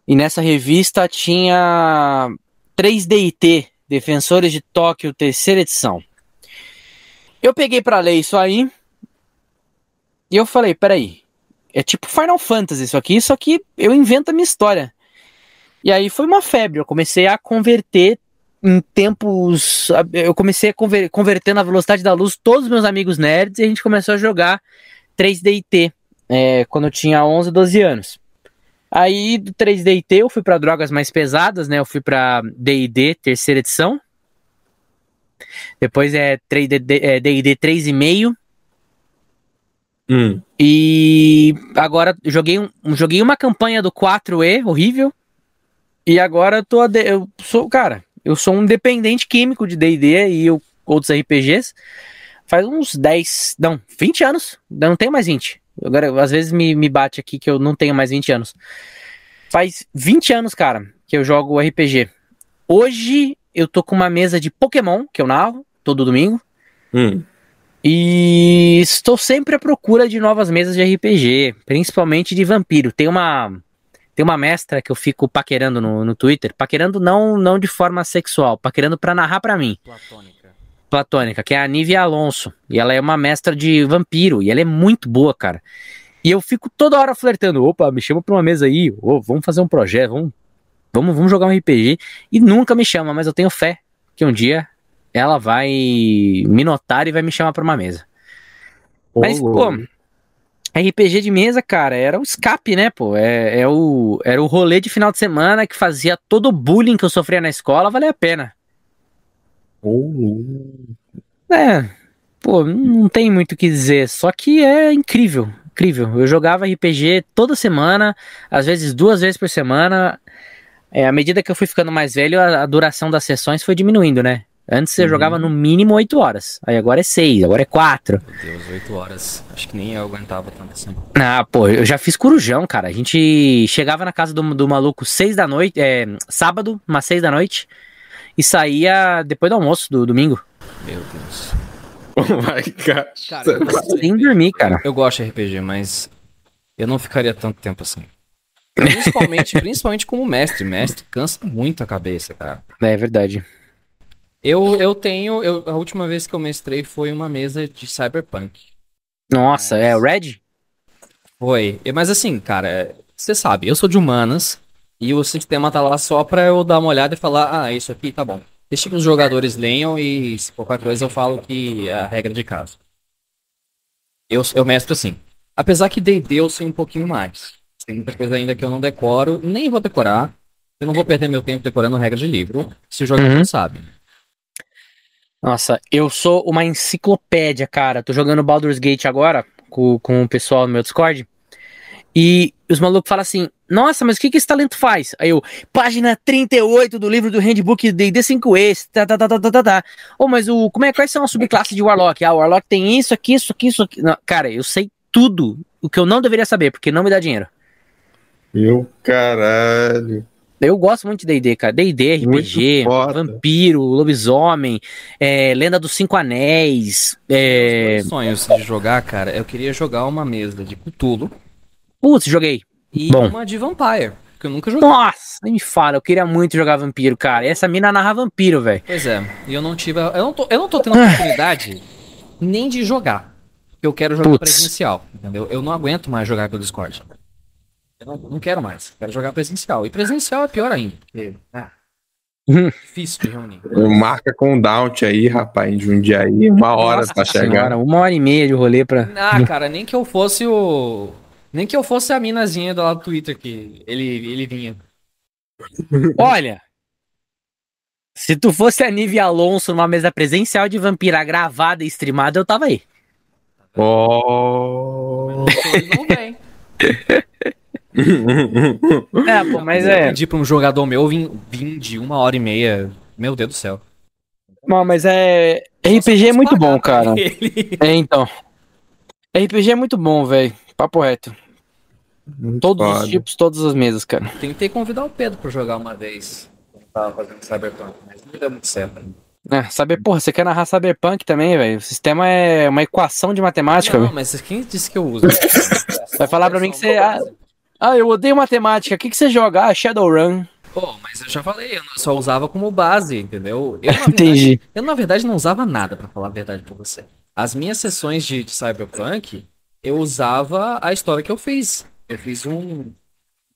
Speaker 3: e nessa revista tinha 3DIT, Defensores de Tóquio, terceira edição. Eu peguei para ler isso aí, e eu falei, peraí, é tipo Final Fantasy isso aqui, só que eu invento a minha história. E aí foi uma febre, eu comecei a converter em tempos. Eu comecei a conver, converter na velocidade da luz todos os meus amigos nerds e a gente começou a jogar 3DT é, quando eu tinha 11, 12 anos. Aí do 3DT eu fui para drogas mais pesadas, né? Eu fui para DD, terceira edição. Depois é DD 3,5. É hum. E agora joguei, um, joguei uma campanha do 4E, horrível. E agora eu tô. Eu sou, cara, eu sou um dependente químico de DD e eu, outros RPGs. Faz uns 10, não, 20 anos. não tenho mais 20. Agora, às vezes me, me bate aqui que eu não tenho mais 20 anos. Faz 20 anos, cara, que eu jogo RPG. Hoje eu tô com uma mesa de Pokémon, que eu narro todo domingo. Hum. E estou sempre à procura de novas mesas de RPG, principalmente de vampiro. Tem uma tem uma mestra que eu fico paquerando no, no Twitter, paquerando não não de forma sexual, paquerando para narrar para mim. Platônica. Platônica, que é a Nívia Alonso, e ela é uma mestra de vampiro e ela é muito boa, cara. E eu fico toda hora flertando, opa, me chama para uma mesa aí, oh, vamos fazer um projeto, vamos, vamos vamos jogar um RPG e nunca me chama, mas eu tenho fé que um dia ela vai me notar e vai me chamar pra uma mesa. Mas, pô, RPG de mesa, cara, era o escape, né, pô? É, é, o, era o rolê de final de semana que fazia todo o bullying que eu sofria na escola valer a pena. É, pô, não tem muito o que dizer, só que é incrível, incrível. Eu jogava RPG toda semana, às vezes duas vezes por semana. É, à medida que eu fui ficando mais velho, a, a duração das sessões foi diminuindo, né? Antes você uhum. jogava no mínimo 8 horas. Aí agora é 6, agora é 4. Meu Deus, 8
Speaker 2: horas. Acho que nem eu aguentava tanto assim.
Speaker 3: Ah, pô, eu já fiz corujão, cara. A gente chegava na casa do, do maluco 6 da noite, é, sábado, umas 6 da noite, e saía depois do almoço, do domingo. Meu Deus. Oh my gosh. Cara,
Speaker 2: sem dormir, cara. Eu gosto de RPG, mas eu não ficaria tanto tempo assim. Principalmente, principalmente como mestre. Mestre cansa muito a cabeça, cara.
Speaker 3: É, é verdade.
Speaker 2: Eu, eu tenho. Eu, a última vez que eu mestrei foi uma mesa de Cyberpunk. Nossa, é mas... é o Red? Foi. Mas assim, cara, você sabe, eu sou de humanas e o sistema tá lá só pra eu dar uma olhada e falar, ah, isso aqui tá bom. Deixa que os jogadores leiam e se qualquer coisa eu falo que é a regra de caso. Eu, eu mestro assim. Apesar que D&D eu sei um pouquinho mais. Tem muita coisa ainda que eu não
Speaker 3: decoro, nem vou decorar. Eu não vou perder meu tempo decorando regra de livro, se o jogador uhum. não sabe. Nossa, eu sou uma enciclopédia, cara. Tô jogando Baldur's Gate agora com, com o pessoal no meu Discord. E os malucos falam assim: Nossa, mas o que, que esse talento faz? Aí eu, página 38 do livro do handbook d 5E, tá, tá, tá, tá, tá, tá, tá. Ô, oh, mas o, como é, quais são as subclasses de Warlock? Ah, o Warlock tem isso aqui, isso aqui, isso aqui. Não, cara, eu sei tudo o que eu não deveria saber, porque não me dá dinheiro. Meu caralho. Eu gosto muito de D&D, cara. D&D, RPG, Vampiro, Lobisomem, é, Lenda dos Cinco Anéis. É... sonhos de jogar, cara, eu queria jogar uma mesa de Cthulhu. Putz, joguei. E Bom. uma de Vampire, que eu nunca joguei. Nossa, nem me fala, eu queria muito jogar Vampiro, cara. Essa mina narra Vampiro, velho. Pois é, e eu não tive... Eu não tô, eu não tô tendo a ah. oportunidade nem de jogar.
Speaker 2: Eu quero jogar Putz. presencial, entendeu? Eu não aguento mais jogar pelo Discord. Eu não, não quero mais. Quero jogar presencial. E presencial é pior ainda. Porque, é. ah, hum. difícil de reunir.
Speaker 1: Marca com o Daunt aí, rapaz, de um dia aí. Uma hora Nossa pra senhora, chegar. uma hora e meia de rolê
Speaker 3: pra. Ah,
Speaker 2: cara, nem que eu fosse o. Nem que eu fosse a minazinha do lado do Twitter que
Speaker 3: ele, ele vinha. Olha. Se tu fosse a Nive Alonso numa mesa presencial de Vampira gravada e streamada, eu tava aí.
Speaker 2: Oh. Não vem. é,
Speaker 3: pô, mas eu é. Pedir
Speaker 2: pra um jogador meu vim, vim de uma hora e meia. Meu Deus do céu.
Speaker 3: Não, mas é. é RPG é, então. é muito bom, cara.
Speaker 2: É,
Speaker 3: então. RPG é muito bom, velho. Papo reto. Muito todos foda. os tipos, todas as mesas, cara.
Speaker 2: Tentei convidar o Pedro pra jogar uma vez. Tava fazendo Cyberpunk, mas não deu muito certo.
Speaker 3: É, saber, porra, você quer narrar Cyberpunk também, velho? O sistema é uma equação de matemática, velho. Não, véio. mas quem disse que eu uso? Vai falar pra mim que você. Ah, ah, eu odeio matemática. O que, que você joga? Ah, Shadowrun. Pô, mas eu já falei,
Speaker 2: eu só usava como base, entendeu? Eu, verdade, Entendi. Eu, na verdade, não usava nada, para falar a verdade pra você. As minhas sessões de, de, Cyberpunk, eu usava a história que eu fiz. Eu fiz um.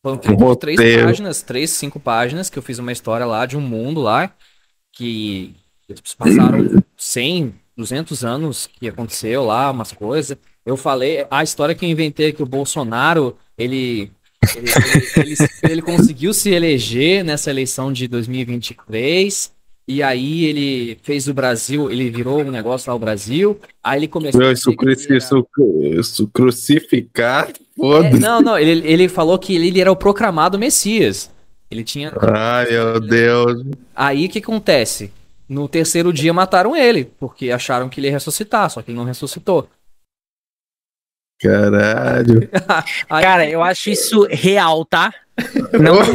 Speaker 2: Panfleto de três páginas, três, cinco páginas, que eu fiz uma história lá de um mundo lá, que eles passaram 100, 200 anos que aconteceu lá, umas coisas. Eu falei, a história que eu inventei é que o Bolsonaro, ele ele, ele, ele, ele, conseguiu se eleger nessa eleição de 2023. E aí ele fez o Brasil, ele virou um negócio lá o Brasil, aí ele começou eu,
Speaker 1: a... Isso, isso, crucificado, foda
Speaker 2: é, Não, não, ele, ele falou que ele, ele era o proclamado Messias. Ele tinha... Ai, meu Deus. Aí o que acontece? No terceiro dia mataram ele, porque acharam que ele ia ressuscitar, só que ele não ressuscitou.
Speaker 1: Caralho.
Speaker 3: Cara, eu acho isso real, tá? Não isso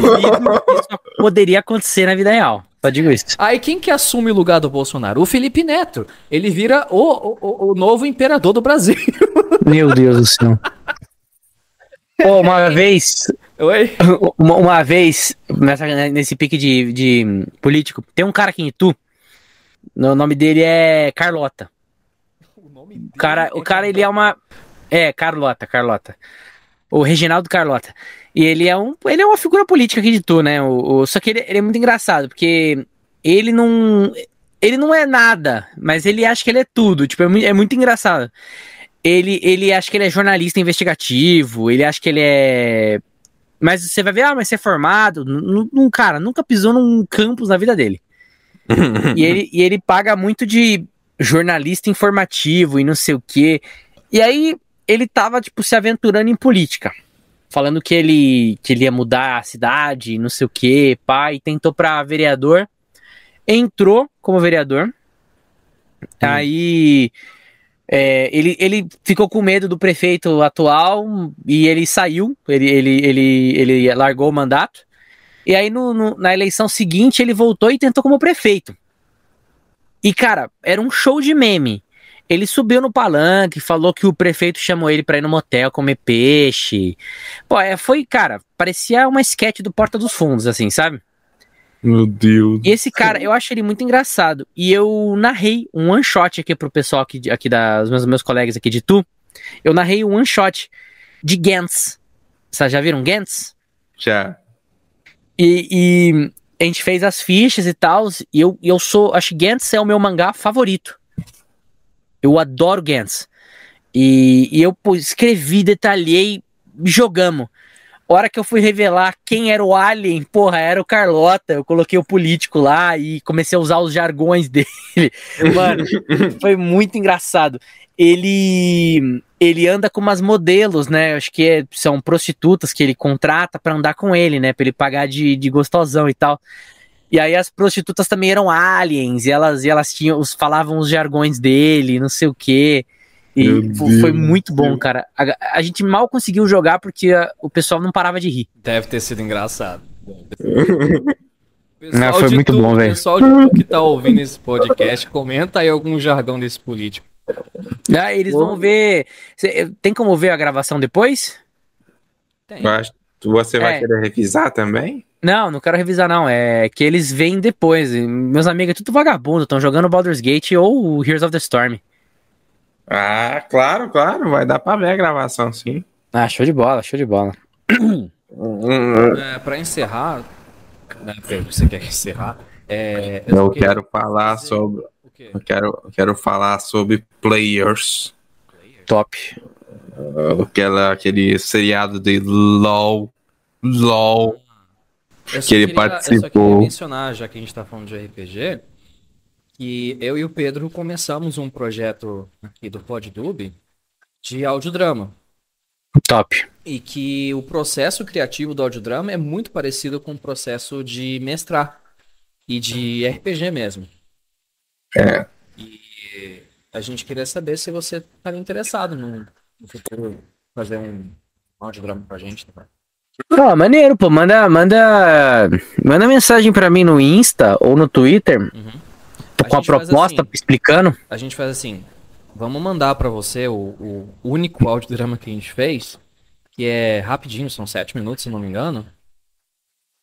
Speaker 3: poderia acontecer na vida real. Só digo isso. Aí quem que assume
Speaker 2: o lugar do Bolsonaro? O Felipe Neto. Ele vira o, o, o novo imperador do Brasil. Meu Deus do céu.
Speaker 3: Pô, uma vez. Oi? Uma, uma vez, nessa, nesse pique de, de político, tem um cara aqui em Itu. O nome dele é Carlota. O, cara, é o cara, ele é uma. É, Carlota, Carlota. O Reginaldo Carlota. E ele é, um, ele é uma figura política aqui de tu, né? O, o só que ele, ele é muito engraçado, porque ele não. Ele não é nada, mas ele acha que ele é tudo. Tipo, é muito, é muito engraçado. Ele, ele acha que ele é jornalista investigativo, ele acha que ele é mas você vai ver, ah, mas você é formado. Um cara nunca pisou num campus na vida dele. e, ele, e ele paga muito de jornalista informativo e não sei o quê. E aí ele tava, tipo, se aventurando em política. Falando que ele, que ele ia mudar a cidade, não sei o quê, pai, tentou pra vereador. Entrou como vereador. Hum. Aí é, ele, ele ficou com medo do prefeito atual e ele saiu, ele, ele, ele, ele largou o mandato. E aí, no, no, na eleição seguinte, ele voltou e tentou como prefeito. E, cara, era um show de meme. Ele subiu no palanque, falou que o prefeito chamou ele pra ir no motel comer peixe. Pô, é, foi, cara, parecia uma sketch do Porta dos Fundos, assim, sabe? Meu Deus. E esse cara, eu acho ele muito engraçado. E eu narrei um one shot aqui pro pessoal aqui, aqui das meus, meus colegas aqui de Tu. Eu narrei um one shot de Gantz. Vocês já viram Gantz? Já. E, e, a gente fez as fichas e tal. E eu, eu sou. Acho que Gantz é o meu mangá favorito. Eu adoro Gantz. E, e eu pô, escrevi, detalhei, jogamos. Hora que eu fui revelar quem era o Alien, porra, era o Carlota. Eu coloquei o político lá e comecei a usar os jargões dele. Mano, foi muito engraçado. Ele ele anda com umas modelos, né? Acho que é, são prostitutas que ele contrata para andar com ele, né? Pra ele pagar de, de gostosão e tal. E aí as prostitutas também eram aliens, e elas, e elas tinham, os, falavam os jargões dele, não sei o quê. E foi muito bom, cara. A, a, gente mal conseguiu jogar porque a, o pessoal não parava de rir. Deve ter sido engraçado.
Speaker 2: Pessoal não, foi muito
Speaker 3: bom, velho. Pessoal de que tá ouvindo esse podcast, comenta aí algum
Speaker 2: jargão desse político.
Speaker 3: Ah, eles vão ver. Cê, eh, tem como ver a gravação depois?
Speaker 1: Tem. Você vai é. querer revisar também?
Speaker 3: Não, não quero revisar, não. É que eles vêm depois. Meus amigos é tudo vagabundo, estão jogando Baldur's Gate ou Heroes of the Storm. Ah, claro, claro. Vai dar pra ver a gravação, sim. Ah, show de bola, show de bola. é,
Speaker 2: pra encerrar. Né, Pedro, você quer encerrar? É, eu, eu quero falar
Speaker 1: dizer... sobre. Eu quero, eu quero falar sobre Players. Top. aquela, aquele seriado de LOL. LOL que queria, ele participou. Eu só queria mencionar,
Speaker 2: já que a gente está falando de RPG, que eu e o Pedro começamos um projeto aqui do Poddub de audiodrama. Top. E que o processo criativo do audiodrama é muito parecido com o processo de mestrar e de RPG mesmo. É. E a gente queria saber se você estava interessado no, futuro fazer um audiodrama com a gente também. Né?
Speaker 3: maneiro, pô, manda, manda, manda mensagem pra mim no Insta ou no Twitter uhum. a com a proposta assim, explicando.
Speaker 2: A gente faz assim, vamos mandar pra você o, o único audiodrama que a gente fez, que é rapidinho, são sete minutos, se não me engano.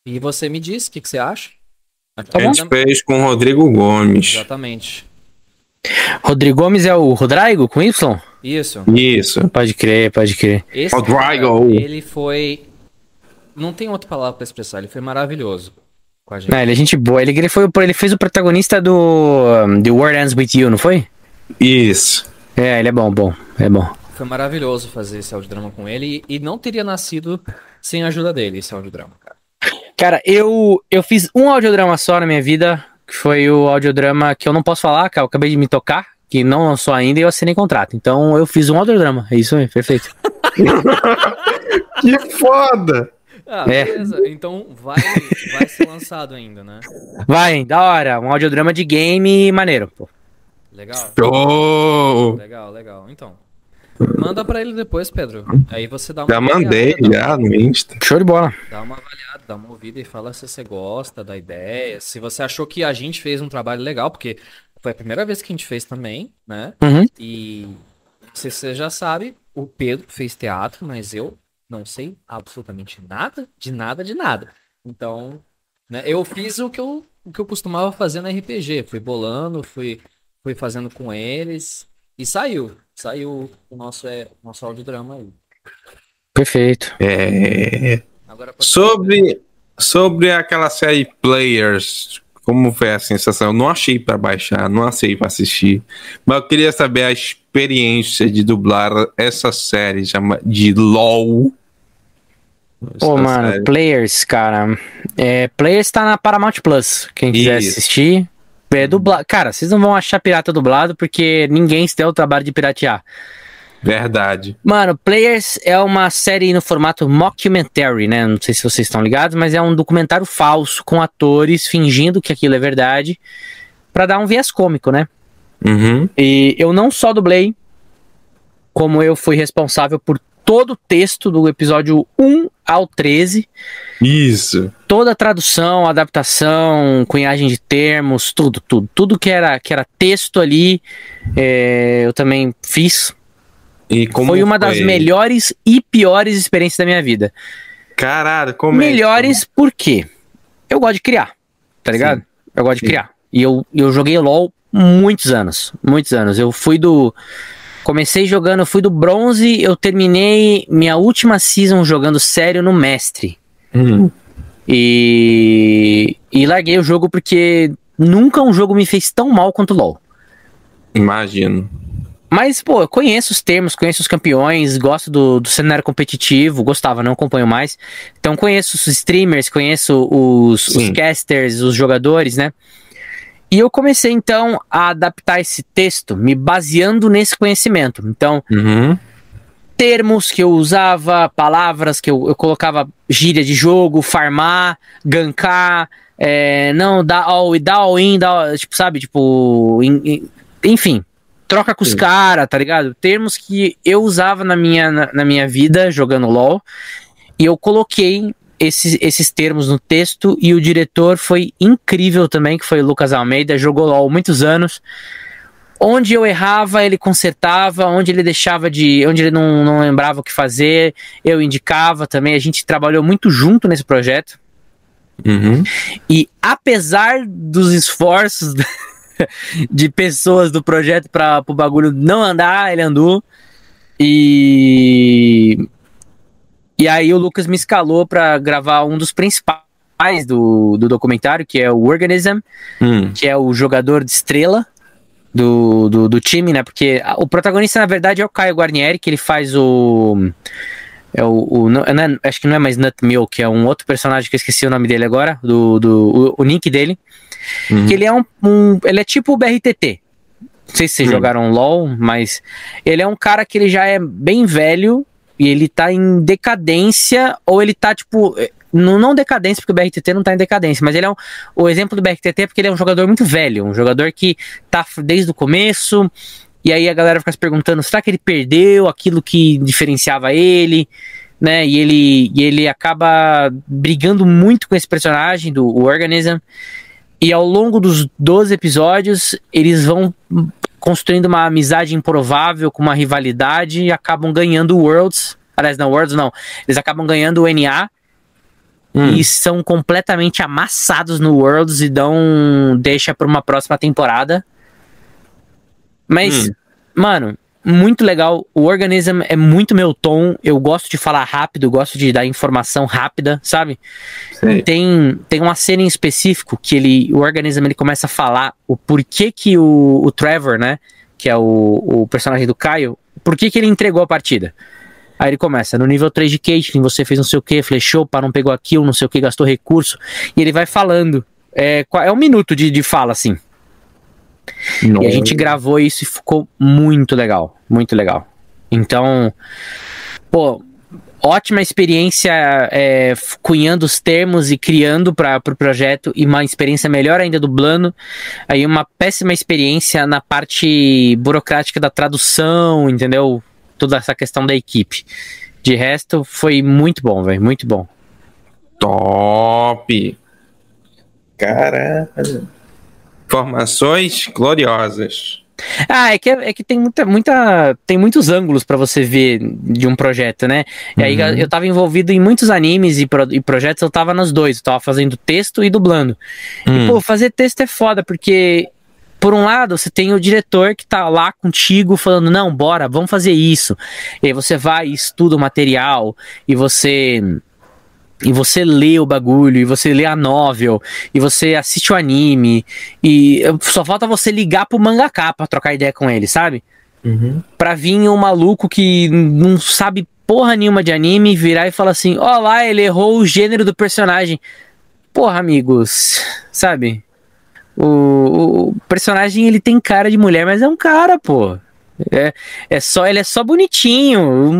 Speaker 2: E você me diz o que, que você acha.
Speaker 3: Tá a gente bom? fez com o Rodrigo Gomes.
Speaker 2: Exatamente.
Speaker 3: Rodrigo Gomes é o Rodrigo com Y? Isso. Isso. Pode crer, pode crer. Esse Rodrigo. Cara, ele
Speaker 2: foi não tem outra palavra para expressar. Ele foi maravilhoso com a gente. Não,
Speaker 3: ele é gente boa. Ele, ele, foi, ele fez o protagonista do um, The World Ends With You, não foi? Isso. É, ele é bom, bom. É bom. Foi
Speaker 2: maravilhoso fazer esse audiodrama com ele e, e não teria nascido sem a ajuda dele esse audiodrama, cara.
Speaker 3: Cara, eu, eu fiz um audiodrama só na minha vida, que foi o audiodrama que eu não posso falar, cara. eu acabei de me tocar, que não lançou ainda e eu assinei contrato. Então eu fiz um audiodrama. É isso aí, perfeito. que foda! Ah, é. beleza.
Speaker 2: Então vai, vai ser lançado ainda, né?
Speaker 3: Vai, da hora. Um audiodrama de game maneiro, pô. Legal. Show!
Speaker 2: Legal, legal. Então. Manda pra ele depois, Pedro. Aí você dá uma. Já mandei, já,
Speaker 3: no Insta. Show de bola.
Speaker 2: Dá uma avaliada, dá uma ouvida e fala se você gosta da ideia. Se você achou que a gente fez um trabalho legal, porque foi a primeira vez que a gente fez também, né? Uhum. E. se você já sabe, o Pedro fez teatro, mas eu não sei absolutamente nada, de nada, de nada. Então, né, eu fiz o que eu, o que eu costumava fazer no RPG. Fui bolando, fui, fui fazendo com eles e saiu. Saiu o nosso, é, o nosso audiodrama aí.
Speaker 1: Perfeito. É... sobre, sobre aquela série Players, como foi a sensação? Eu não achei para baixar, não achei para assistir. Mas eu queria saber a experiência experiência de dublar
Speaker 3: essa série chama de LOL. Essa Pô, mano, série. Players, cara. É, Players tá na Paramount Plus. Quem quiser Isso. assistir. É dublado. Cara, vocês não vão achar pirata dublado porque ninguém se deu o trabalho de piratear. Verdade. Mano, Players é uma série no formato mockumentary, né? Não sei se vocês estão ligados, mas é um documentário falso com atores fingindo que aquilo é verdade para dar um viés cômico, né? Uhum. E eu não só dublei, como eu fui responsável por todo o texto do episódio 1 ao 13. Isso. Toda a tradução, adaptação, cunhagem de termos, tudo, tudo. Tudo que era, que era texto ali, é, eu também fiz. E como foi uma foi? das melhores e piores experiências da minha vida. Caralho, como é Melhores é? quê eu gosto de criar, tá ligado? Sim. Eu gosto de Sim. criar. E eu, eu joguei LOL muitos anos, muitos anos. Eu fui do comecei jogando, fui do bronze, eu terminei minha última season jogando sério no mestre. Uhum. E e larguei o jogo porque nunca um jogo me fez tão mal quanto LoL. Imagino. Mas, pô, eu conheço os termos, conheço os campeões, gosto do, do cenário competitivo, gostava, não acompanho mais. Então conheço os streamers, conheço os, os casters, os jogadores, né? E eu comecei então a adaptar esse texto me baseando nesse conhecimento. Então, uhum. termos que eu usava, palavras que eu, eu colocava gíria de jogo, farmar, gankar, é, não, dá all, dá all in, dá, tipo, sabe, tipo, in, in, enfim, troca com os caras, tá ligado? Termos que eu usava na minha, na, na minha vida jogando LOL e eu coloquei esses, esses termos no texto e o diretor foi incrível também, que foi o Lucas Almeida, jogou LOL muitos anos. Onde eu errava, ele consertava, onde ele deixava de. onde ele não, não lembrava o que fazer, eu indicava também. A gente trabalhou muito junto nesse projeto. Uhum. E apesar dos esforços de pessoas do projeto para o pro bagulho não andar, ele andou. E e aí o Lucas me escalou para gravar um dos principais do, do documentário, que é o Organism, hum. que é o jogador de estrela do, do, do, time, né? Porque o protagonista, na verdade, é o Caio Guarnieri, que ele faz o. É o, o não, não, é, acho que não é mais Nut Milk, é um outro personagem que eu esqueci o nome dele agora, do, do o, o nick dele. Uhum. Que ele é um, um, Ele é tipo o BRTT. Não sei se vocês uhum. jogaram LOL, mas ele é um cara que ele já é bem velho e ele tá em decadência, ou ele tá, tipo, eh, não, não decadência, porque o BRTT não tá em decadência, mas ele é um, o exemplo do BRTT é porque ele é um jogador muito velho, um jogador que tá desde o começo, e aí a galera fica se perguntando, será que ele perdeu aquilo que diferenciava ele, né, e ele, e ele acaba brigando muito com esse personagem do Organism, e ao longo dos 12 episódios, eles vão construindo uma amizade improvável, com uma rivalidade e acabam ganhando o Worlds. Aliás, não, Worlds não. Eles acabam ganhando o NA hum. e são completamente amassados no Worlds e dão deixa para uma próxima temporada. Mas, hum. mano, muito legal. O Organism é muito meu tom. Eu gosto de falar rápido, gosto de dar informação rápida, sabe? Tem, tem uma cena em específico que ele, o Organism ele começa a falar o porquê que o, o Trevor, né? Que é o, o personagem do Caio, por que, que ele entregou a partida. Aí ele começa, no nível 3 de Caitlyn, você fez não sei o que, flechou, para não pegou aquilo, não sei o que, gastou recurso. E ele vai falando. É, é um minuto de, de fala, assim. E a gente gravou isso e ficou muito legal, muito legal. Então, pô, ótima experiência é, cunhando os termos e criando para o pro projeto e uma experiência melhor ainda dublando. Aí uma péssima experiência na parte burocrática da tradução, entendeu? Toda essa questão da equipe. De resto, foi muito bom, velho, muito bom. Top! Caralho! Formações gloriosas. Ah, é que, é, é que tem muita, muita. Tem muitos ângulos para você ver de um projeto, né? E aí uhum. eu tava envolvido em muitos animes e, pro, e, projetos, eu tava nos dois, eu tava fazendo texto e dublando. Uhum. E, hum. pô, fazer texto é foda, porque por um lado, você tem o diretor que tá lá contigo falando, não, bora, vamos fazer isso. E aí você vai e estuda o material e você e você lê o bagulho, e você lê a novel, e você assiste o anime, e só falta você ligar pro mangaká pra trocar ideia com ele, sabe? Uhum. Pra vir um maluco que não sabe porra nenhuma de anime virar e falar assim: ó lá, ele errou o gênero do personagem. Porra, amigos, sabe? O, o, personagem ele tem cara de mulher, mas é um cara, pô. É, é só, ele é só bonitinho.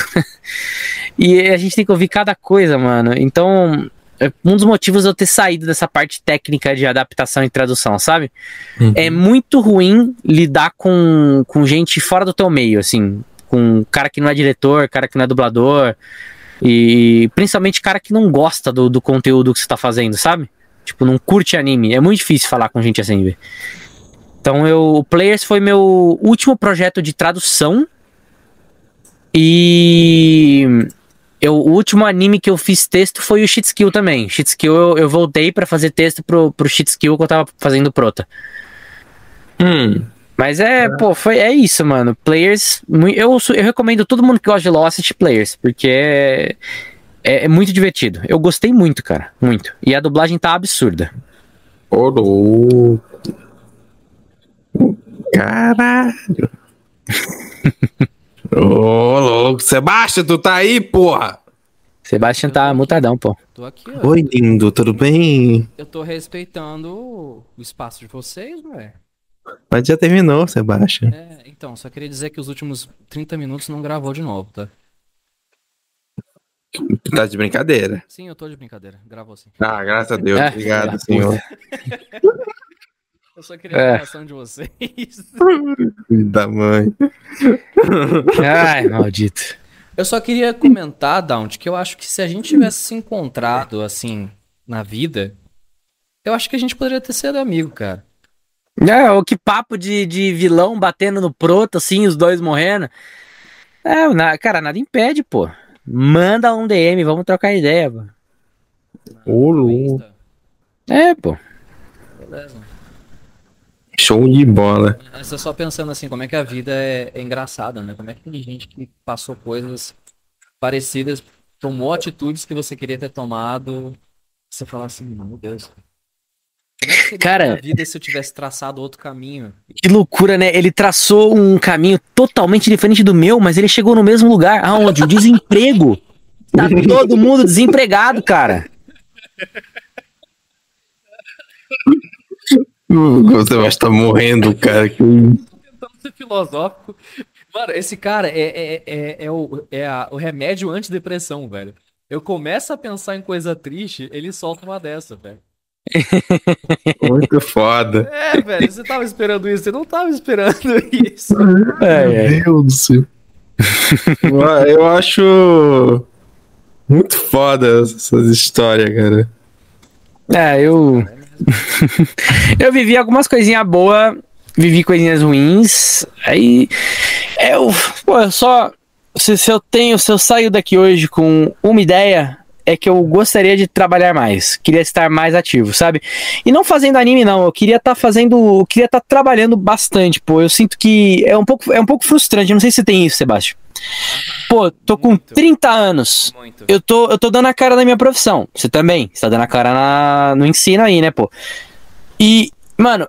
Speaker 3: e a gente tem que ouvir cada coisa, mano. Então, é um dos motivos de eu ter saído dessa parte técnica de adaptação e tradução, sabe? Uhum. É muito ruim lidar com, com gente fora do teu meio, assim. Com cara que não é diretor, cara que não é dublador. E principalmente cara que não gosta do, do conteúdo que você tá fazendo, sabe? Tipo, não curte anime. É muito difícil falar com gente assim, velho. Então eu, o Players foi meu último projeto de tradução e eu, o último anime que eu fiz texto foi o Shitskill também. Shitskill eu, eu voltei para fazer texto pro, pro Shitskill que eu tava fazendo prota. Hum. Mas é, é, pô, foi, é isso, mano. Players, eu, eu recomendo todo mundo que gosta de Lost assistir Players, porque é, é, é, muito divertido. Eu gostei muito, cara, muito. E a dublagem tá absurda.
Speaker 1: Ô, oh, louco.
Speaker 3: Caralho. Ô, louco. Sebastião, tu tá aí, porra? Sebastião tá mutadão, pô. Tô aqui, ó. Oi, lindo, tudo bem?
Speaker 2: Eu tô respeitando o espaço de vocês, ué.
Speaker 1: Mas já terminou, Sebastião.
Speaker 2: É, então, só queria dizer que os últimos 30 minutos não gravou de novo, tá? Tá de brincadeira. Sim, eu tô de brincadeira. Gravou sim. Ah, graças a Deus. É, Obrigado, senhor. Eu só queria é. a reação de vocês.
Speaker 1: da mãe. Ai,
Speaker 2: maldito. Eu só queria comentar, Daunt, que eu acho que se a gente tivesse se encontrado, assim,
Speaker 3: na vida, eu acho que a gente poderia ter sido amigo, cara. É, o que papo de, de vilão batendo no proto, assim, os dois morrendo. É, na, cara, nada impede, pô. Manda um DM, vamos trocar ideia, pô. Ô, louco. É, pô.
Speaker 2: Beleza.
Speaker 1: Show de bola.
Speaker 2: Eu só pensando assim, como é que a vida é, é engraçada, né? Como é que tem gente que passou coisas parecidas, tomou atitudes que você queria ter tomado, você fala assim, meu Deus. É cara, a vida se eu tivesse traçado outro
Speaker 3: caminho. Que loucura, né? Ele traçou um caminho totalmente diferente do meu, mas ele chegou no mesmo lugar, aonde o desemprego Tá todo mundo desempregado, cara.
Speaker 1: Você vai estar morrendo, cara. Tentando
Speaker 2: ser é filosófico. Mano, esse cara é, é, é, é, o, é a, o remédio antidepressão, velho. Eu começo a pensar em coisa triste, ele solta uma dessa, velho.
Speaker 1: Muito foda.
Speaker 2: É, velho, você tava esperando isso, você não tava esperando isso.
Speaker 1: É, é. Meu é. Deus do céu. Eu acho muito foda essas histórias, cara.
Speaker 3: É, eu. eu vivi algumas coisinhas boas, vivi coisinhas ruins. Aí eu, pô, eu só. Se, se eu tenho, se eu saio daqui hoje com uma ideia, é que eu gostaria de trabalhar mais, queria estar mais ativo, sabe? E não fazendo anime não, eu queria estar tá fazendo, queria estar tá trabalhando bastante, pô. Eu sinto que é um pouco, é um pouco frustrante. Eu não sei se tem isso, Sebastião. Pô, tô com Muito. 30 anos. Muito. Eu tô, eu tô dando a cara na minha profissão. Você também. Você tá dando a cara na, no ensino aí, né, pô? E, mano,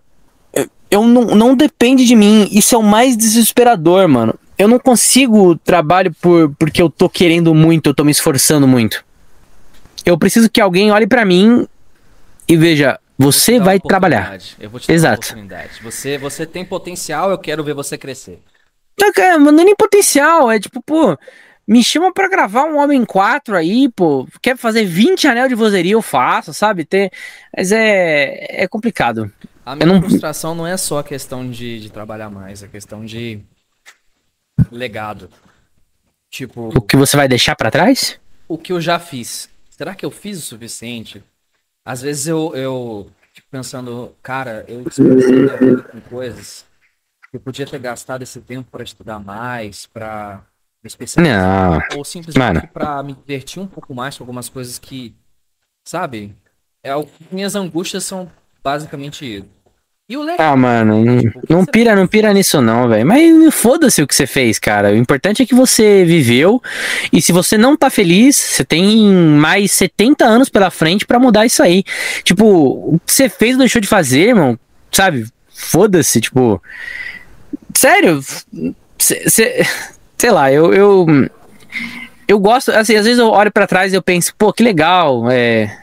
Speaker 3: eu não, não depende de mim. Isso é o mais desesperador, mano. Eu não consigo trabalho por, porque eu tô querendo muito, eu tô me esforçando muito. Eu preciso que alguém olhe para mim e veja, você vai trabalhar. Eu vou te Exato.
Speaker 2: Você, você tem potencial, eu quero ver você crescer.
Speaker 3: Não, não é nem potencial, é tipo, pô, me chama para gravar um Homem 4 aí, pô. Quer fazer 20 anel de vozeria, eu faço, sabe? Ter... Mas é, é complicado. A minha não... frustração não é só a
Speaker 2: questão de, de trabalhar mais, é questão de legado. Tipo. O que
Speaker 3: você vai deixar para trás?
Speaker 2: O que eu já fiz. Será que eu fiz o suficiente? Às vezes eu, eu fico pensando, cara, eu desperdicei vida com coisas eu podia ter gastado esse tempo para estudar mais, para me especializar. Não. Ou simplesmente para me divertir um pouco mais com algumas coisas que. Sabe? É, minhas angústias são basicamente isso. E o legal. Ah,
Speaker 3: mano, é não, tipo, não pira, fez? não pira nisso não, velho. Mas foda-se o que você fez, cara. O importante é que você viveu. E se você não tá feliz, você tem mais 70 anos pela frente para mudar isso aí. Tipo, o que você fez ou deixou de fazer, irmão, sabe? Foda-se, tipo. Sério? sei lá, eu, eu. Eu gosto, assim, às vezes eu olho para trás e eu penso, pô, que legal, é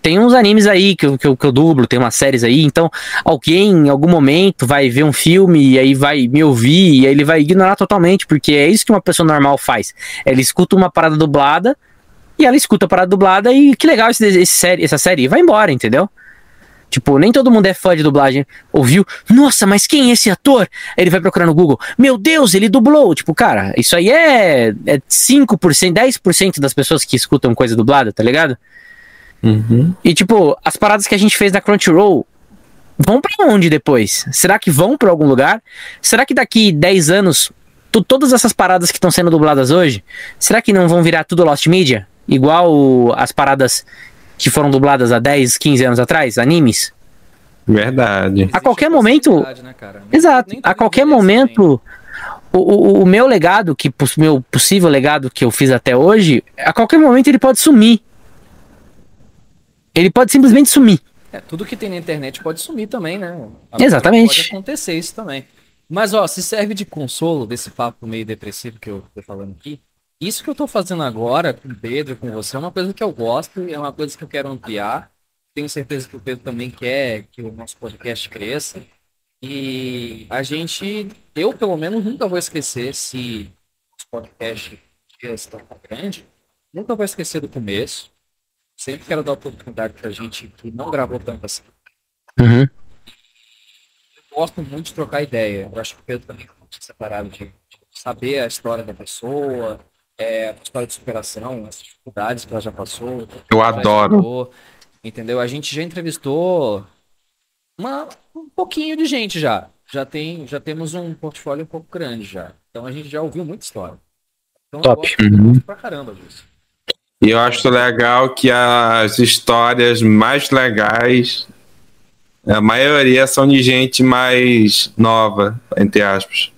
Speaker 3: tem uns animes aí que eu, que eu, que, eu, dublo, tem umas séries aí, então alguém em algum momento vai ver um filme e aí vai me ouvir e aí ele vai ignorar totalmente, porque é isso que uma pessoa normal faz. Ela escuta uma parada dublada e ela escuta a parada dublada e que legal esse, esse série, essa série, e vai embora, entendeu? Tipo, nem todo mundo é fã de dublagem. Ouviu? Nossa, mas quem é esse ator? Aí ele vai procurar no Google. Meu Deus, ele dublou. Tipo, cara, isso aí é, é 5%, 10% das pessoas que escutam coisa dublada, tá ligado? Uhum. E, tipo, as paradas que a gente fez da Crunchyroll vão para onde depois? Será que vão para algum lugar? Será que daqui 10 anos, todas essas paradas que estão sendo dubladas hoje, será que não vão virar tudo Lost Media? Igual as paradas que foram dubladas há 10, 15 anos atrás, animes. Verdade. A qualquer momento. Né, Exato. A qualquer momento. O, o, o, meu legado, que meu possível legado que eu fiz até hoje, a qualquer momento ele pode sumir. Ele pode simplesmente sumir.
Speaker 2: É, tudo que tem na internet pode sumir também, né? A Exatamente. Pode acontecer isso também. Mas, ó, se serve de consolo desse papo meio depressivo que eu tô falando aqui, isso que eu estou fazendo agora com o Pedro, com você, é uma coisa que eu gosto e é uma coisa que eu quero ampliar. Tenho certeza que o Pedro também quer que o nosso podcast cresça. E a gente, eu pelo menos nunca vou esquecer se os podcasts já estão grande, nunca vou esquecer do começo. Sempre quero dar oportunidade para gente que não gravou tanto assim. Uhum. Eu gosto muito de trocar ideia. Eu acho que o Pedro também muito separado de saber a história da pessoa, é, a história de superação, as dificuldades que ela já passou. Eu adoro. entendeu? A gente já entrevistou uma, um pouquinho de gente já. Já, tem, já temos um portfólio um pouco grande já. Então a gente já ouviu muita história. Então, Top. Eu gosto uhum.
Speaker 3: pra caramba disso.
Speaker 1: E eu acho legal que as histórias mais legais, a maioria são de gente mais nova, entre aspas.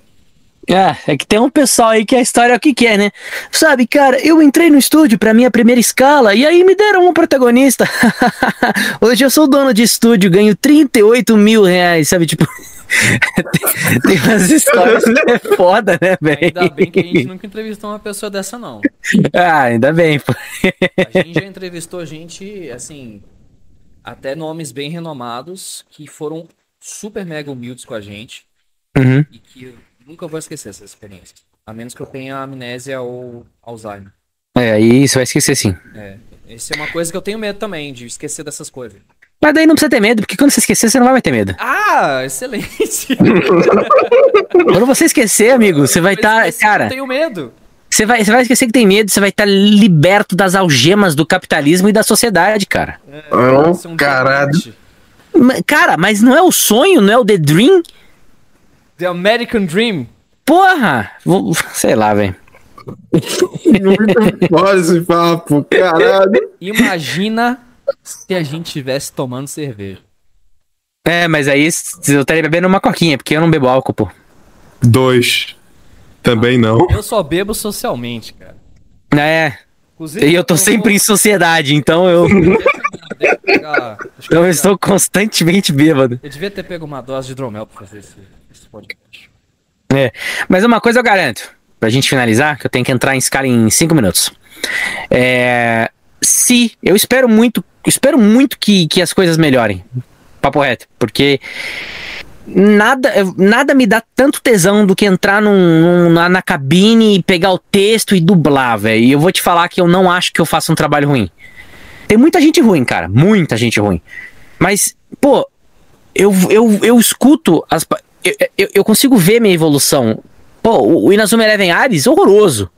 Speaker 3: É, é que tem um pessoal aí que a história é o que quer, é, né? Sabe, cara, eu entrei no estúdio pra minha primeira escala e aí me deram um protagonista. Hoje eu sou dono de estúdio, ganho 38 mil reais, sabe? Tipo. tem, umas histórias que é foda, né, velho? Ainda bem que a gente nunca
Speaker 2: entrevistou uma pessoa dessa, não.
Speaker 3: Ah, ainda bem. Pô. A gente já
Speaker 2: entrevistou gente, assim, até nomes bem renomados que foram super mega humildes com a gente. Uhum. E que nunca vou esquecer essa experiência. A menos que eu tenha amnésia ou Alzheimer.
Speaker 3: É, aí você vai esquecer sim.
Speaker 2: É. Isso é uma coisa que eu tenho medo também, de esquecer dessas coisas.
Speaker 3: Mas daí não precisa ter medo, porque quando você esquecer, você não vai mais ter medo.
Speaker 2: Ah, excelente!
Speaker 3: quando você esquecer, amigo, você vai estar. Tá, cara. Eu tenho medo. Você vai, você vai esquecer que tem medo, você vai estar tá liberto das algemas do capitalismo e da sociedade, cara. É, oh, um caralho. Cara, mas não é o sonho, não é o The Dream?
Speaker 2: The American Dream.
Speaker 3: Porra! Sei lá, velho. Muito foda esse papo, caralho. Imagina se a gente estivesse tomando cerveja. É, mas aí eu estaria bebendo uma coquinha, porque eu não bebo álcool, pô. Dois. Também ah, não.
Speaker 2: Eu só bebo socialmente, cara.
Speaker 3: É. Inclusive, e eu tô eu sempre vou... em sociedade, então eu. eu, pegar... eu estou constantemente bêbado. Eu
Speaker 2: devia ter pego uma dose de hidromel pra fazer isso esse podcast.
Speaker 3: É, mas uma coisa eu garanto, pra gente finalizar, que eu tenho que entrar em escala em cinco minutos. É, se, eu espero muito, espero muito que, que as coisas melhorem, papo reto, porque nada, nada me dá tanto tesão do que entrar num, num, na, na, cabine e pegar o texto e dublar, velho. E eu vou te falar que eu não acho que eu faça um trabalho ruim. Tem muita gente ruim, cara. Muita gente ruim. Mas, pô, eu, eu, eu escuto as. É, eu, eu, consigo ver minha evolução. Pô, o Inazuma Eleven Ares, horroroso.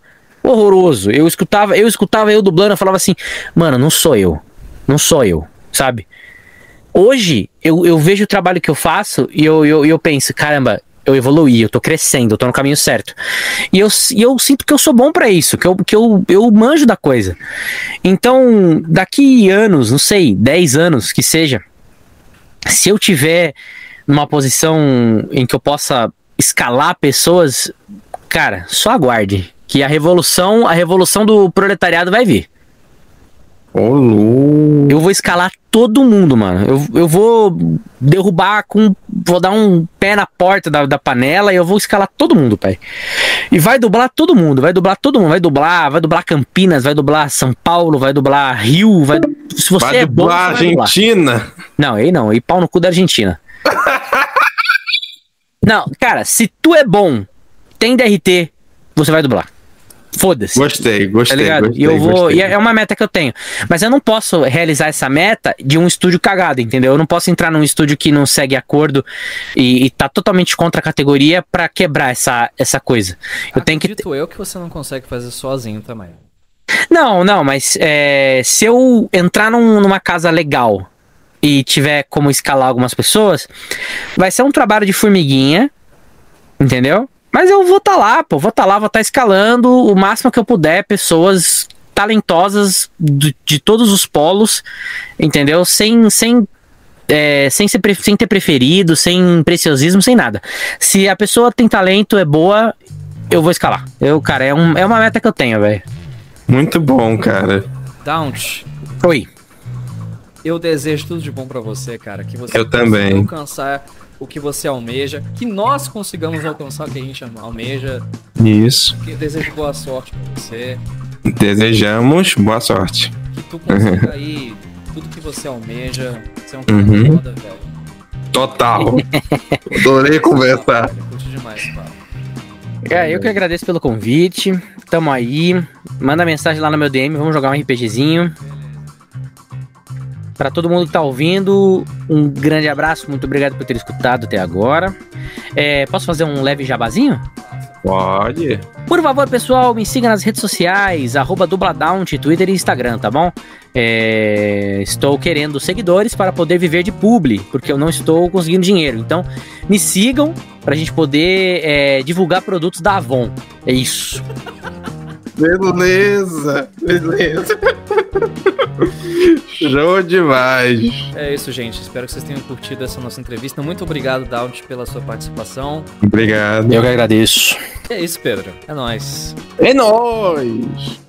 Speaker 3: Horroroso. Eu escutava, eu escutava eu dublando, eu falava assim, mano, não sou eu. Não sou eu, sabe? Hoje, eu, eu vejo o trabalho que eu faço e eu, eu, eu penso, caramba, eu evoluí, eu tô crescendo, eu tô no caminho certo. E eu, e eu sinto que eu sou bom para isso, que, eu, que eu, eu manjo da coisa. Então, daqui anos, não sei, 10 anos que seja, se eu tiver numa posição em que eu possa escalar pessoas, cara, só aguarde que a revolução, a revolução do proletariado vai vir. Olô. Eu vou escalar todo mundo, mano. Eu, eu vou derrubar com. Vou dar um pé na porta da, da panela e eu vou escalar todo mundo, pai. E vai dublar todo mundo, vai dublar todo mundo. Vai dublar, vai dublar Campinas, vai dublar São Paulo, vai dublar Rio, vai. Se você vai é dublar bom, Argentina. Dublar. Não, aí não, e pau no cu da Argentina. Não, cara, se tu é bom, tem DRT, você vai dublar. Foda-se. Gostei, gostei. Tá ligado? Gostei, e eu vou. Gostei. E é, é uma meta que eu tenho. Mas eu não posso realizar essa meta de um estúdio cagado, entendeu? Eu não posso entrar num estúdio que não segue acordo e, e tá totalmente contra a categoria para quebrar essa, essa coisa. Eu Acredito
Speaker 2: tenho que. eu que você não consegue fazer sozinho também.
Speaker 3: Não, não, mas é, se eu entrar num, numa casa legal e tiver como escalar algumas pessoas, vai ser um trabalho de formiguinha, entendeu? Mas eu vou estar tá lá, pô, vou estar tá lá, vou estar tá escalando o máximo que eu puder pessoas talentosas de, de todos os polos, entendeu? Sem, sem é, sem, ser, sem ter preferido, sem preciosismo, sem nada. Se a pessoa tem talento, é boa, eu vou escalar. Eu, cara, é, um, é uma meta que eu tenho, velho. Muito bom, cara. Daunt. Oi.
Speaker 2: Eu desejo tudo de bom para você, cara. Que você eu também. alcançar o que você almeja, que nós consigamos alcançar o que a gente almeja. Isso. Que desejo boa sorte pra você.
Speaker 1: Desejamos boa sorte. Que tu consiga
Speaker 2: aí tudo que você almeja. Você é um cara uhum. foda, velho.
Speaker 3: Total. Adorei conversar.
Speaker 2: Curti demais, cara.
Speaker 3: É, eu que agradeço pelo convite. Tamo aí. Manda mensagem lá no meu DM, vamos jogar um RPGzinho. Para todo mundo que tá ouvindo, um grande abraço, muito obrigado por ter escutado até agora. É, posso fazer um leve jabazinho? Pode. Por favor, pessoal, me siga nas redes sociais, arroba dubladount, Twitter e Instagram, tá bom? É, estou querendo seguidores para poder viver de publi, porque eu não estou conseguindo dinheiro. Então, me sigam para a gente poder é, divulgar produtos da Avon. É isso.
Speaker 1: Beleza, beleza.
Speaker 3: Show
Speaker 2: demais. É isso, gente. Espero que vocês tenham curtido essa nossa entrevista. Muito obrigado, Daud, pela sua participação.
Speaker 1: Obrigado. Eu que agradeço.
Speaker 2: É isso, Pedro. É nóis. É nóis.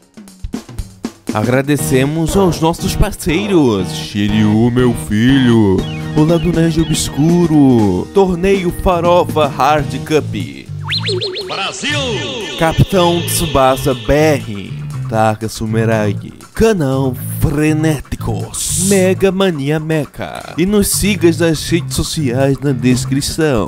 Speaker 1: Agradecemos aos nossos parceiros: Shiryu, meu filho, o Lado Nerd Obscuro, Torneio Farofa Hard Cup. Brasil! Capitão Tsubasa BR, Taka Sumeragi, canal Frenéticos, Mega Mania Mecha. E nos sigas nas redes sociais na descrição.